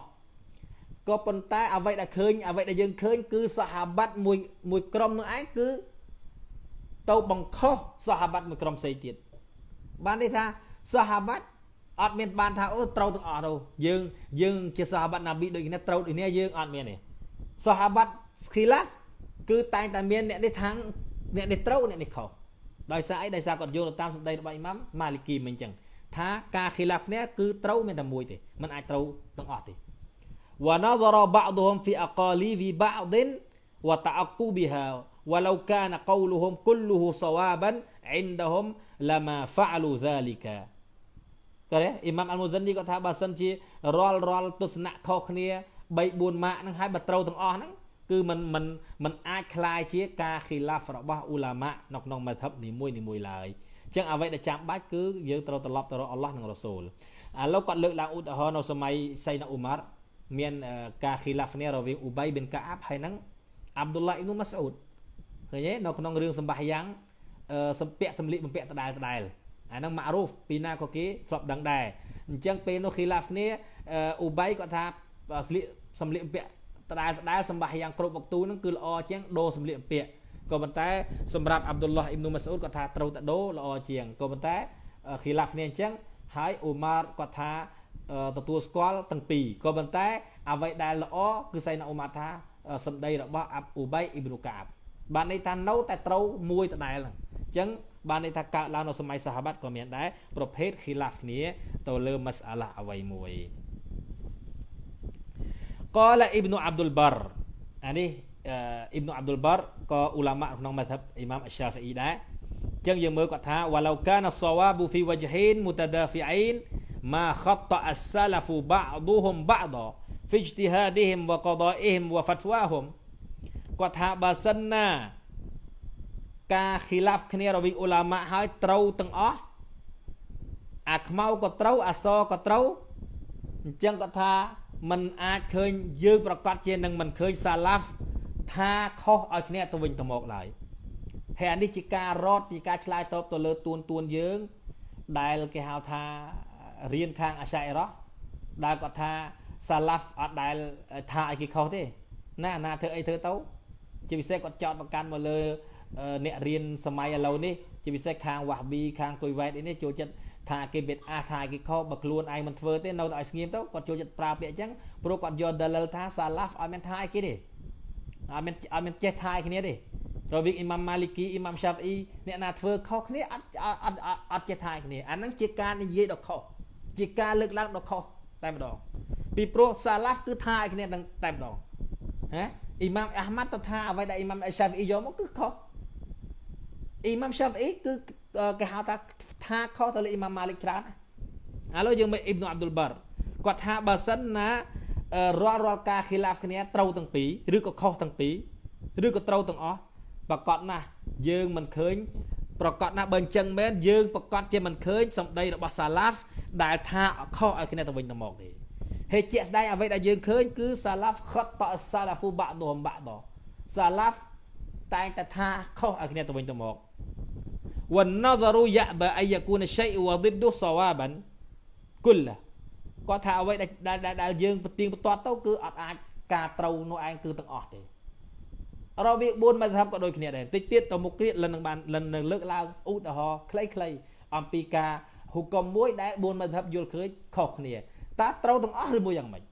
ក៏ប៉ុន្តែអ្វីដែលឃើញ អ្វីដែលយើងឃើញគឺសាហាបាត់មួយមួយក្រុមនោះឯងគឺទៅបង្ខុសសាហាបាត់មួយក្រុមផ្សេងទៀតបានទេថាសាហាបាត់អត់មាន បានថាអូត្រូវទាំងអស់ទៅយើងយើង ជាសាហាបាត់ណាប៊ីដូចគ្នាត្រូវដូចគ្នាយើងអត់មានទេសាហាបាត់ស្គីឡាគឺ តែងតែមានអ្នកនេះថាងអ្នកនេះត្រូវអ្នកនេះខុសដោយសារអីដោយសារគាត់យល់តាមសម្ដីរបស់អ៊ីម៉ាំម៉ាលីគីមិញអញ្ចឹងថាការខិលាហ្វនេះគឺត្រូវមានតែមួយទេมันអាចត្រូវទាំងអស់ទេវ៉ាណាហ្សរ៉ាបាឌុហុំហ្វីអាកាលីវីបាឌិនវ៉ាតាអកូប៊ីហាវ៉ាឡូកានកោលូហុំគុលូហ៊ូសវ៉ាបានអ៊ីនដហ៊ុំឡាម៉ាហ្វាលូហ្សាលីកាក៏ដែរអ៊ីម៉ាំអល់មូសិននេះគាត់ថាបើសិនជារាល់រាល់ទស្សនៈខុសគ្នា3 4ម៉ាកហ្នឹងហើយបើត្រូវទាំងអស់ហ្នឹងគឺมันมันมันអាចคล้ายជា ការខីឡាហ្វរបស់អ៊ូឡាម៉ានៅក្នុងមេធាបនីមួយនីមួយឡើយអញ្ចឹងអ្វីដែលចាំបាច់គឺយើងត្រូវត្រឡប់ទៅរកអល់ឡោះនិងរ៉ូសូលឥឡូវគាត់លើកឡើងឧទាហរណ៍នៅសម័យសៃណាអ៊ូម៉ាត់មាន ការខីឡាហ្វគ្នារវាងអ៊ូបៃប៊ីនកាអាប់ហើយនឹងអាប់ឌុលឡាអ៊ីប៊ីនម៉ាស៊ូដឃើញទេនៅក្នុងរឿងសម្បះយ៉ាងសម្ពាក់សម្លៀកបំពាក់ដដែលដដែលអាហ្នឹងម៉ាក់រូហ្វពីណាក៏គេធ្លាប់ដឹងដែរអញ្ចឹងពេលនោះខីឡាហ្វគ្នាអ៊ូបៃគាត់ថាស្លៀកសម្លៀកបំពាក់ដដែលដដែលសម្បាយ៉ាងគ្រប់វកទូនឹងគឺល្អជាងដូរសម្លៀកបំពាក់ក៏ប៉ុន្តែ សម្រាប់អាប់ឌុលឡោះអ៊ីមនូម៉ាស៊ូតគាត់ថាត្រូវតដូរល្អជាងក៏ប៉ុន្តែឃីឡាហ្វគ្នាអញ្ចឹងហើយអ៊ូម៉ារគាត់ថាទទួលស្គាល់ទាំងពីរក៏ប៉ុន្តែអ្វីដែលល្អគឺសៃណាអ៊ូម៉ាថាសម្ដីរបស់អាប់អ៊ូបៃអ៊ីបនូកាបបានន័យថានៅតែត្រូវមួយដដែលហ្នឹងអញ្ចឹងបានន័យថាកើតឡើងនៅសម័យសាហាបាត់ក៏មានដែរប្រភេទឃីឡាហ្វគ្នាទៅលើម៉ាសាឡាអ្វីមួយកលអ៊ីបនុអាប់ឌុលបារអានេះអ៊ីបនុអាប់ឌុលបារក៏ឧឡាម៉ាក្នុងមាធាបអ៊ីម៉ាមអស្សាហ្វីដែរចឹងយើងមើលគាត់ថាវឡូកានសវ៉ាប៊ូហ្វីវជហ៊ីនមុតដាហ្វីអ៊ីនម៉ាខតអសឡាហ្វូបាឌូហ៊ុមបាដហ្វីជទីហាឌីហ៊ីមវកដអ៊ីហ៊ីមវហ្វាត់វ៉ាហ៊ុមគាត់ថាបើសិនណាការខីឡាហ្វគ្នារវាងឧឡាម៉ាហើយត្រូវទាំងអស់អាខ្មៅក៏ត្រូវអាសក៏ត្រូវអញ្ចឹងគាត់ថាมันអាចឃើញយើងប្រកាសជានឹងមិនឃើញសាឡាហ្វថាខុសឲ្យគ្នាទៅវិញទៅមកឡើយហើយអានេះជាការរត់ជាការឆ្លើយតបទៅលើទួនទួនយើង ដែលគេហៅថារៀនខាងអាស័យរ៉ោះដែលគាត់ថាសាឡាហ្វអត់ដែលថាឲ្យគេខុសទេណាអាណាធ្វើអីធ្វើទៅជាពិសេសគាត់ចោតប្រកាន់មកលើអ្នករៀនសម័យឥឡូវនេះជាពិសេសខាងវ៉ាប៊ីខាងគុយវ៉ែតអីនេះចូលចិត្តថាគេមានអះថាគេខុសបើខ្លួនឯងមិនធ្វើទេនៅតែឲ្យស្ងៀមទៅគាត់ចូលចិត្តប្រើពាក្យអញ្ចឹងព្រោះគាត់យក dalil ថា salaf ឲ្យមានថាឲ្យគេទេឲ្យមានឲ្យមានចេះថាឲ្យគ្នា ទេរវាងអ៊ីម៉ាំម៉ាលីគីអ៊ីម៉ាំសាប់អ៊ីអ្នកណាធ្វើខុសគ្នាអត់អត់អត់ចេះថាឲ្យគ្នាអាហ្នឹងជាការនិយាយដ៏ខុសជាការលើកឡើងដ៏ខុសតែម្ដង ពីព្រោះ salaf គឺថាឲ្យគ្នាតែម្ដងហ៎អ៊ីម៉ាំអាហ្មាត់ទៅថាអ្វីដែលអ៊ីម៉ាំសាប់អ៊ីយកមកគឺខុសអ៊ីម៉ាំសាប់អ៊ីគឺគេហៅថាថាខុសទៅលើអ៊ីម៉ាម៉ាលិកច្រើនឥឡូវយើងមើលអ៊ីបនុអាប់ឌុលបារគាត់ថាបើសិនណារាល់រាល់ការ khilaf គ្នាត្រូវទាំងពីរឬក៏ខុសទាំងពីរឬក៏ត្រូវទាំងអស់ប្រកាសណាស់យើងមិនឃើញ ប្រកាសណាស់បើអញ្ចឹងមែនយើងប្រកាសជាមិនឃើញសម្ដីរបស់សាឡាហ្វដែល ថាខុសឲ្យគ្នាទៅវិញទៅមកទេហេតុជាក់ស្ដែងអ្វីដែលយើងឃើញគឺសាឡាហ្វខត់តសាឡាហ្វូបាក់ដូមបាក់ដសាឡាហ្វតែងតែថាខុសឲ្យគ្នាទៅវិញទៅមក والنظر يأبى أن يكون الشيء وضده صوابا كله គាត់ថាអ្វីដែលដែលយើងប្រទៀងបន្ទាត់ទៅគឺអត់អាចការត្រូវនោះឯងគឺទាំងអស់ទេរវា4មកថាក៏ដូចគ្នាដែរតិចទៀតទៅមុខទៀតលិននឹងបានលិននឹងលើកឡើងឧទាហរណ៍ខ្លីៗអំពីការហុកមមួយ ដែល4មកថាយល់ឃើញខុសគ្នាតើត្រូវទាំងអស់ឬមួយយ៉ាងម៉េច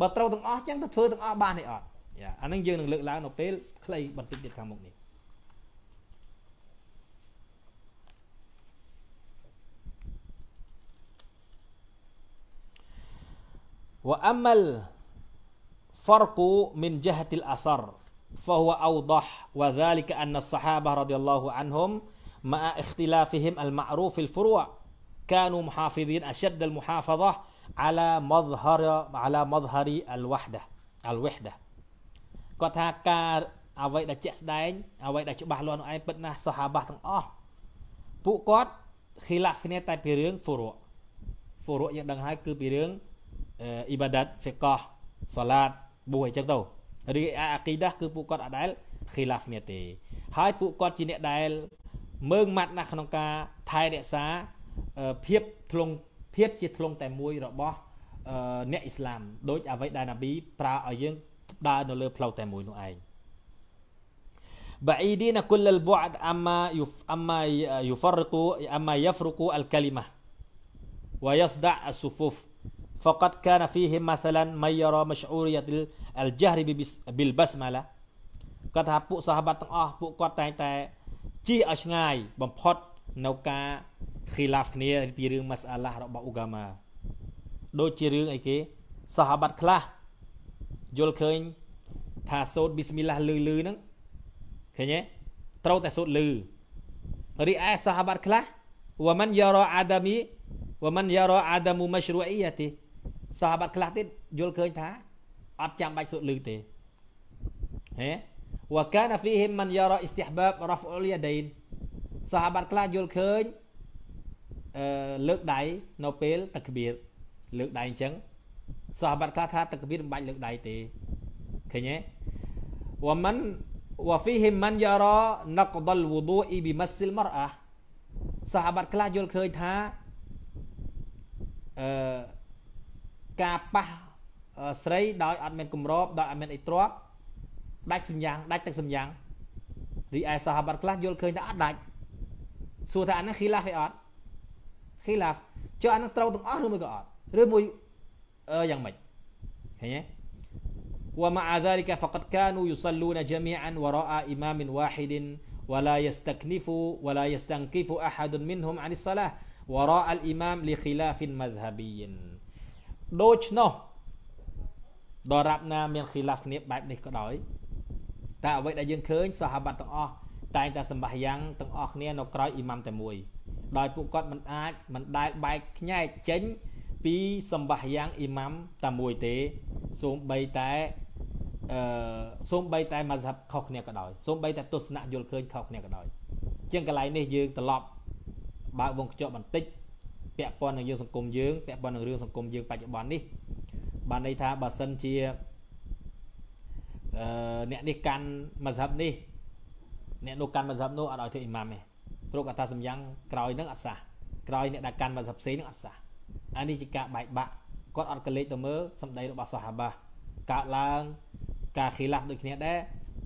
បើត្រូវទាំងអស់ចឹងទៅធ្វើទាំងអស់បានទេអត់យ៉ាអានឹងយើងនឹងលើកឡើងនៅពេលខ្លីបន្តិចទៀតខាងមុខនេះ وأما الفرق من جهة الأثر فهو أوضح وذلك أن الصحابة رضي الله عنهم مع اختلافهم المعروف الفروع كانوا محافظين أشد المحافظة على مظهر على مظهر الوحدة الوحدة أي بدنا صحابة أه គាត់ថាការអ្វីដែលជាក់ស្ដែងអ្វីដែលច្បាស់លាស់នោះឯងពិតណាស់សហាបាសទាំងអស់ពួកគាត់ فروع គ្នាតែពីរឿង furuq furuq យើងដឹងហើយគឺពីរឿងអ៊ីបាដាតហ្វេកោះសាឡាតបួសអីចឹងទៅរីឯអាគីដាគឺពួកគាត់អត់ដែលខីឡាហ្វគ្នាទេហើយពួកគាត់ជាអ្នកដែលមើងម៉ាត់ណាស់ក្នុងការថែរក្សាភាពធ្លងភាពជាធ្លងតែមួយរបស់អ្នកអ៊ីស្លាមដូចអ្វីដែលណាប៊ីប្រើឲ្យយើងដើរនៅលើផ្លូវតែមួយនោះឯង بعيدين كل البعد أما يف أما يفرق أما يفرق الكلمة ويصدع الصفوف فقد كان فيهم مثلا من يرى مشعورية الجهر بالبسملة គាត់ថាពួកសហបាតទាំងអស់ពួកគាត់តែងតែជិះឲ្យឆ្ងាយបំផុតនៅការ khilaf គ្នាពីរឿង mas'alah របស់ឧកាម៉ាដូចជារឿងអីគេសហបាតខ្លះយល់ឃើញថាសូត្រប៊ីស្មិលឡាលឺលឺហ្នឹងឃើញទេត្រូវតែសូត្រលឺរីឯសហបាតខ្លះវ៉ាមិនយ៉ារ៉ាអាដាមីវ៉ាមិនយ៉ារ៉ាអាដាមូមជ្រូអ៊ីយ៉ាទីសាហាបខ្លះទៀតយល់ឃើញថាអត់ចាំបាច់សូត្រលឺទេហេវកានហ្វីហ៊ីមមិនយ៉ារ៉ាអ៊ីស្ទិហបាបរ៉ាហ្វអ៊ុលយ៉ាដៃនសាហាបខ្លះយល់ឃើញអឺលើកដៃនៅពេលតក្បៀរលើកដៃអញ្ចឹងសាហាបខ្លះថាតក្បៀរមិនបាច់លើកដៃទេឃើញទេវមិន وفيهم من يرى نقض الوضوء بمس المرأة សាហាបខ្លះយល់ឃើញថាអឺការប៉ះស្រីដោយអត់មានគម្របដោយអត់មានអីទ្រពដាច់សញ្ញាដាច់ទឹកសញ្ញារីឯសាហាបាត់ខ្លះយល់ឃើញថាអត់ដាច់សួរថាអានេះ khilaf ឯអត់ khilaf ចុះអានេះត្រូវទាំងអស់ឬមួយក៏អត់ឬមួយយ៉ាងម៉េចឃើញទេ ومع ذلك فقد كانوا يصلون جميعا وراء امام واحد ولا يستكنف ولا يستنكف احد منهم عن الصلاه وراء الامام لخلاف مذهبي ដូច្នោះដរាបណាមានខីឡាហ្វគ្នាបែបនេះក៏ដោយតែអ្វីដែលយើងឃើញសាហាបាត់ទាំងអស់តែងតែសម្បះយ៉ាងទាំងអស់គ្នានៅក្រៅអ៊ីម៉ាំតែមួយដោយពួកគាត់មិនអាចមិនដែលបែកខ្ញែកចេញ ពីសម្បះយ៉ាងអ៊ីម៉ាំតែមួយទេសូម្បីតែអឺសូម្បីតែម៉ាសាប់ខុសគ្នាក៏ដោយសូម្បីតែទស្សនៈយល់ឃើញខុសគ្នាក៏ដោយជាងកន្លែងនេះយើងត្រឡប់បើកវងខ្ចប់បន្តិចពាក់ព័ន្ធនឹងយើងសង្គមយើងពាក់ព័ន្ធនឹងរឿងសង្គមយើងបច្ចុប្បន្ននេះបានន័យថាបើសិនជាអឺអ្នកនេះកាន់មស្ហិបនេះអ្នកនោះកាន់មស្ហិបនោះអត់ឲ្យធ្វើអ៊ីម៉ាមទេព្រោះគាត់ថាសម្យ៉ាងក្រោយនឹងអត់សះក្រោយអ្នកដែលកាន់មស្ហិបផ្សេងនឹងអត់សះអានេះជាការបែកបាក់គាត់អត់កលេចទៅមើលសម្ដីរបស់សាហាបាកើតឡើងការខីឡាហ្វដូចគ្នាដែរ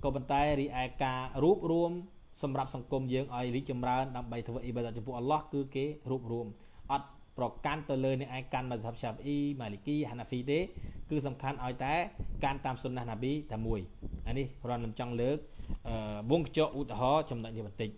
ក៏ប៉ុន្តែរីឯការរួបរวมសម្រាប់សង្គមយើងឲ្យរីកចម្រើនដើម្បីធ្វើអ៊ីបាដតចំពោះអល់ឡោះគឺគេរួបរวมអត់ប្រកាន់ទៅលើអ្នកឯងកាន់មធាបឆាប់អ៊ីម៉ាលីគីហានាហ្វីទេ គឺសំខាន់ឲ្យតែកាន់តាមសុនណះណាប៊ីតែមួយអានេះគ្រាន់តែចង់លើកវងកញ្ចក់ឧទាហរណ៍ចំណុចនេះបន្តិច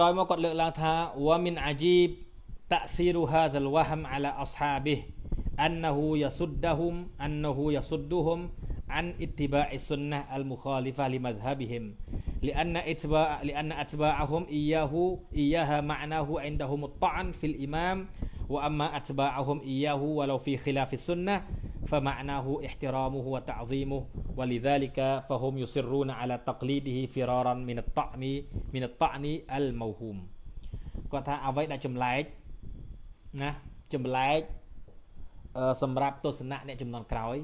ក្រោយមកគាត់លើកឡើងថាវ៉ាមីនអាជីបតាក់ស៊ីរូហាដលវ៉ហាំអាឡាអស្ហាប៊ីអានណូយ៉ាសុដដហ៊ុមអានណូយ៉ាសុដឌូហ៊ុម عن اتباع السنة المخالفة لمذهبهم لأن اتباع لأن أتباعهم إياه إياها معناه عندهم الطعن في الإمام وأما أتباعهم إياه ولو في خلاف السنة فمعناه احترامه وتعظيمه ولذلك فهم يصرون على تقليده فرارا من الطعم من الطعن الموهوم គាត់ថាអ្វីដែលចម្លែកណាចម្លែកសម្រាប់ទស្សនៈអ្នកចំនួនក្រោយ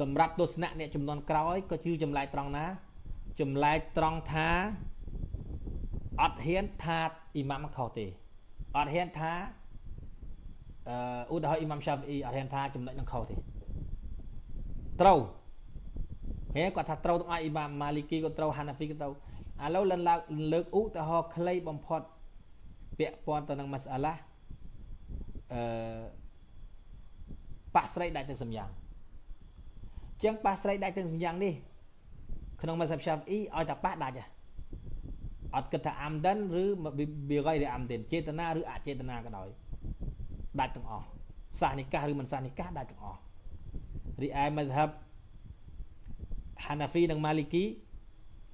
សម្រាប់ទស្សនៈអ្នកចំនួនក្រោយក៏គឺចម្លែកត្រង់ណាចម្លែកត្រង់ថាអត់ហ៊ានថាអ៊ីម៉ាំខុសទេអត់ហ៊ានថាឧទាហរណ៍អ៊ីម៉ាំសាហ្វីអត់ហ៊ានថាចំណុចនឹងខុសទេត្រូវហេគាត់ថាត្រូវទាំងអស់អ៊ីម៉ាំម៉ាលីគីក៏ត្រូវហានាហ្វីក៏ត្រូវឥឡូវលើកឡើងលើកឧទាហរណ៍ខ្លីបំផុតពាក់ព័ន្ធទៅនឹងម៉ាសាឡាអឺប៉ះស្រីដាច់ទាំងសម្យ៉ាងជាងប៉ះស្រីដាច់ទាំងសម្យ៉ាងនេះ ក្នុងម៉ាសាប់សាហ្វីឲ្យតែប៉ះដាច់ហ៎អត់គិតថាអាំដិនឬបិរៃរអាំដិនចេតនាឬអចេតនាក៏ដោយដាច់ទាំងអស់សាសនិកាឬមិនសាសនិកាដាច់ទាំងអស់រីឯមធ្យបហានាហ្វីនិងម៉ាលីគី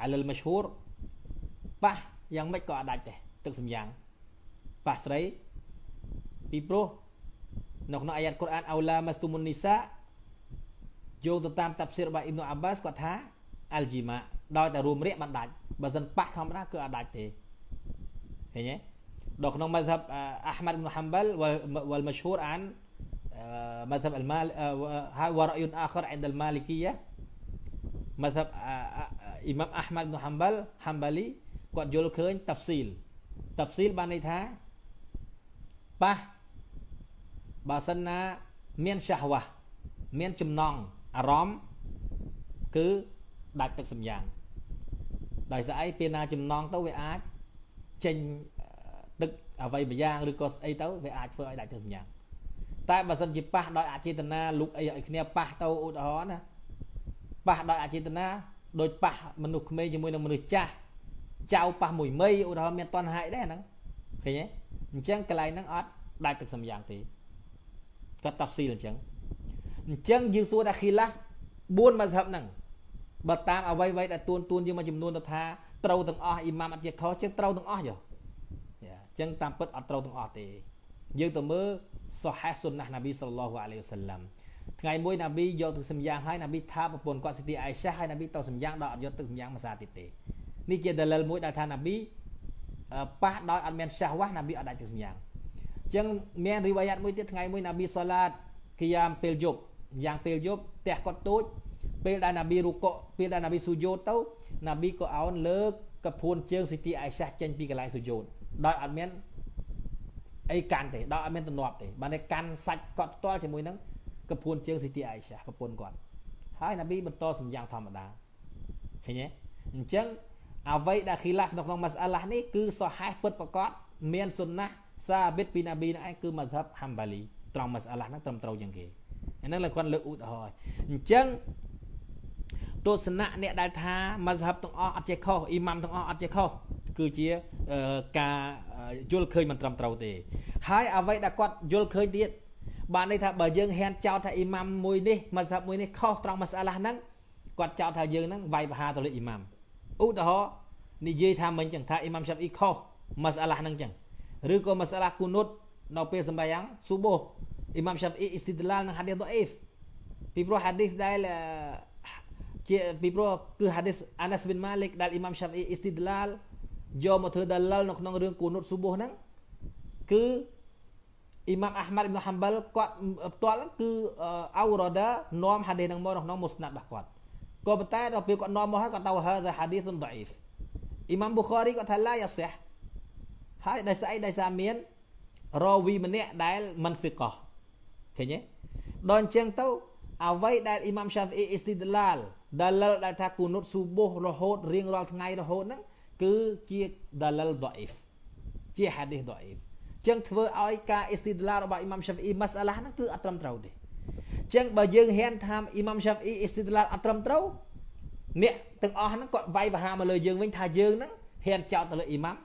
អាលលមឈូរប៉ះយ៉ាងម៉េចក៏អាចដាច់ដែរទឹកសំយ៉ាងប៉ះស្រីពីព្រោះនៅក្នុងអាយ៉ាត់កូរ៉ានអូឡាម៉ាស្ទូមុននីសាយោងទៅតាមតាប់ស៊ីរបស់អ៊ីមនូអាបាសគាត់ថាអាល់ជីម៉ាដោយតែរួមរយៈបានដាច់បើមិនប៉ះធម្មតាគឺអាចដាច់ទេឃើញទេដល់ក្នុង mazhab Ahmad ibn Hanbal wal mashhur an mazhab al Mal wa ra'yun akhar 'inda al Malikiyyah mazhab Imam Ahmad ibn Hanbal Hanbali គាត់យល់ឃើញ tafsil tafsil បានន័យថាប៉ះបើសិនណាមានឆះវ៉ាមានចំណងអារម្មណ៍គឺដាច់ទឹកសម្យ៉ាងដោយសារអីពេលណាចំណងទៅវាអាចចេញអ្វីម្យ៉ាងឬក៏ស្អីទៅវាអាចធ្វើឲ្យដាច់ចិត្តម្យ៉ាងតែបើសិនជាប៉ះដោយអចេតនាលុបអីឲ្យគ្នាប៉ះទៅឧទាហរណ៍ណាប៉ះដោយអចេតនាដោយប៉ះមនុស្សក្មេងជាមួយនឹងមនុស្សចាស់ចៅប៉ះមួយមីឧទាហរណ៍មានតនហាយដែរហ្នឹងឃើញទេអញ្ចឹងកន្លែងហ្នឹងអត់ដាច់ទឹកសម្យ៉ាងទេគាត់តាប់ស៊ីលអញ្ចឹងអញ្ចឹងយើងសួរថាខីឡាស់4មស្ហិបហ្នឹងបើតាមអ្វីៗដែលទួនទួនយើងមកចំនួនទៅថាត្រូវទាំងអស់អ៊ីម៉ាមអត់ជាខុសជាងត្រូវទាំងអស់យោចឹងតាមពិតអត់ត្រូវទាំងអស់ទេយើងទៅមើលសូហេសុនណះណាប៊ីសល្លោះអាឡៃហ៊ីវសាឡាំថ្ងៃមួយណាប៊ីយកទឹកសម្យ៉ាងហើយណាប៊ីថាប្រពន្ធគាត់សិទ្ធីអៃសាហើយណាប៊ីទៅសម្យ៉ាងដល់អត់យកទឹកសម្យ៉ាងមួយសាទៀតទេនេះជាដលិលមួយដែលថាណាប៊ីប៉ះដោយអត់មានសាសវ៉ាស់ណាប៊ីអត់ដាច់ទឹកសម្យ៉ាងអញ្ចឹងមានរីវ៉ាយ៉ាត់មួយទៀតថ្ងៃមួយណាប៊ីសាឡាតគីយ៉ាមពេលយប់យ៉ាងពេលយប់ផ្ទះគាត់ទូច ពេលដែលណាប៊ីរូកុពេលដែលណាប៊ីស៊ូយោតទៅណាប៊ីក៏អោនលើកកពួនជើងសិទ្ធីអៃសាចេញពីកន្លែងស៊ូយោតដោយអត់មានអីកាន់ទេដោយអត់មានទំនាប់ទេបានតែកាន់សាច់គាត់ផ្ទាល់ជាមួយនឹងកពួនជើងស៊ីទីអៃសាប្រពន្ធគាត់ ហើយណាប៊ីបន្តសម្យ៉ាងធម្មតាឃើញទេអញ្ចឹងអ្វីដែល khilaf នៅក្នុងម៉ាសាឡានេះគឺសហហេះពិតប្រកបមានសុនណះសាបិតពីណាប៊ីនឹងឯងគឺម៉ាសាប់ហាំបាលីត្រង់ម៉ាសាឡាហ្នឹងត្រឹមត្រូវជាងគេអាហ្នឹងលោកគាត់លើកឧទាហរណ៍អញ្ចឹងទស្សនៈអ្នកដែលថាម៉ាសាប់ទាំងអស់អត់ចេះខុសអ៊ីម៉ាំទាំងអស់អត់ចេះខុសគឺជាការយល់ឃើញមិនត្រឹមត្រូវទេហើយអ្វីដែលគាត់ យល់ឃើញទៀតបានន័យថាបើយើងហានចោទថាអ៊ីម៉ាំមួយនេះម៉ាសាប់មួយនេះខុសត្រង់ម៉ាសាឡាហ្នឹងគាត់ចោទថាយើងហ្នឹងវាយប្រហារទៅលើអ៊ីម៉ាំឧទាហរណ៍និយាយថាមិនចឹងថាអ៊ីម៉ាំឆាប់អ៊ីខុសម៉ាសាឡាហ្នឹងចឹងឬក៏ម៉ាសាឡាគូនុតនៅពេលសម្បាយ៉ាងស៊ូបូអ៊ីម៉ាំឆាប់អ៊ីអ៊ីស្ទីដឡាលនឹងហាឌីសដអេហ្វពីព្រោះហាឌីសដែលជាពីព្រោះគឺហាឌីសអានាសប៊ីនម៉ាលិកដែលអ៊ីម៉ាំឆាប់អ៊ីអ៊ីស្ទីដឡាលយកមកធ្វើដាលលនៅក្នុងរឿងគូនុតស៊ូប៊ូហ្នឹងគឺអ៊ីម៉ាំអាហ្មាត់អ៊ីមហាំបាល់គាត់ផ្ទាល់គឺអោរ៉ាដានាំហាឌីសហ្នឹងមកក្នុងមូស្ណាត់របស់គាត់ក៏ប៉ុន្តែដល់ពេលគាត់នាំមកហើយគាត់ទៅហៅថាហាឌីសុនដៃហ្វអ៊ីម៉ាំប៊ូខារីគាត់ថាឡាយ៉ាសេះហើយដោយសារអីដោយសារមានរវីម្នាក់ដែលមិនហ្វីកោះឃើញទេដល់អញ្ចឹងទៅអ្វីដែលអ៊ីម៉ាំសាហ្វីអ៊ីស្ទីដឡាលដាលលដែលថាគូនុតស៊ូប៊ូរហូតរៀងរាល់ថ្ងៃរហូតហ្នឹងគឺជា dalal dhaif ជា hadith dhaif ចឹងធ្វើឲ្យការ istidlal របស់ Imam Shafi'i ម៉ាសាឡាហ្នឹងគឺអត់ត្រឹមត្រូវទេចឹងបើយើងហ៊ាន ថា Imam Shafi'i istidlal អត់ត្រឹមត្រូវអ្នកទាំងអស់ហ្នឹងគាត់វាយប្រហារមកលើយើងវិញថាយើងហ្នឹងហ៊ានចោទទៅលើ Imam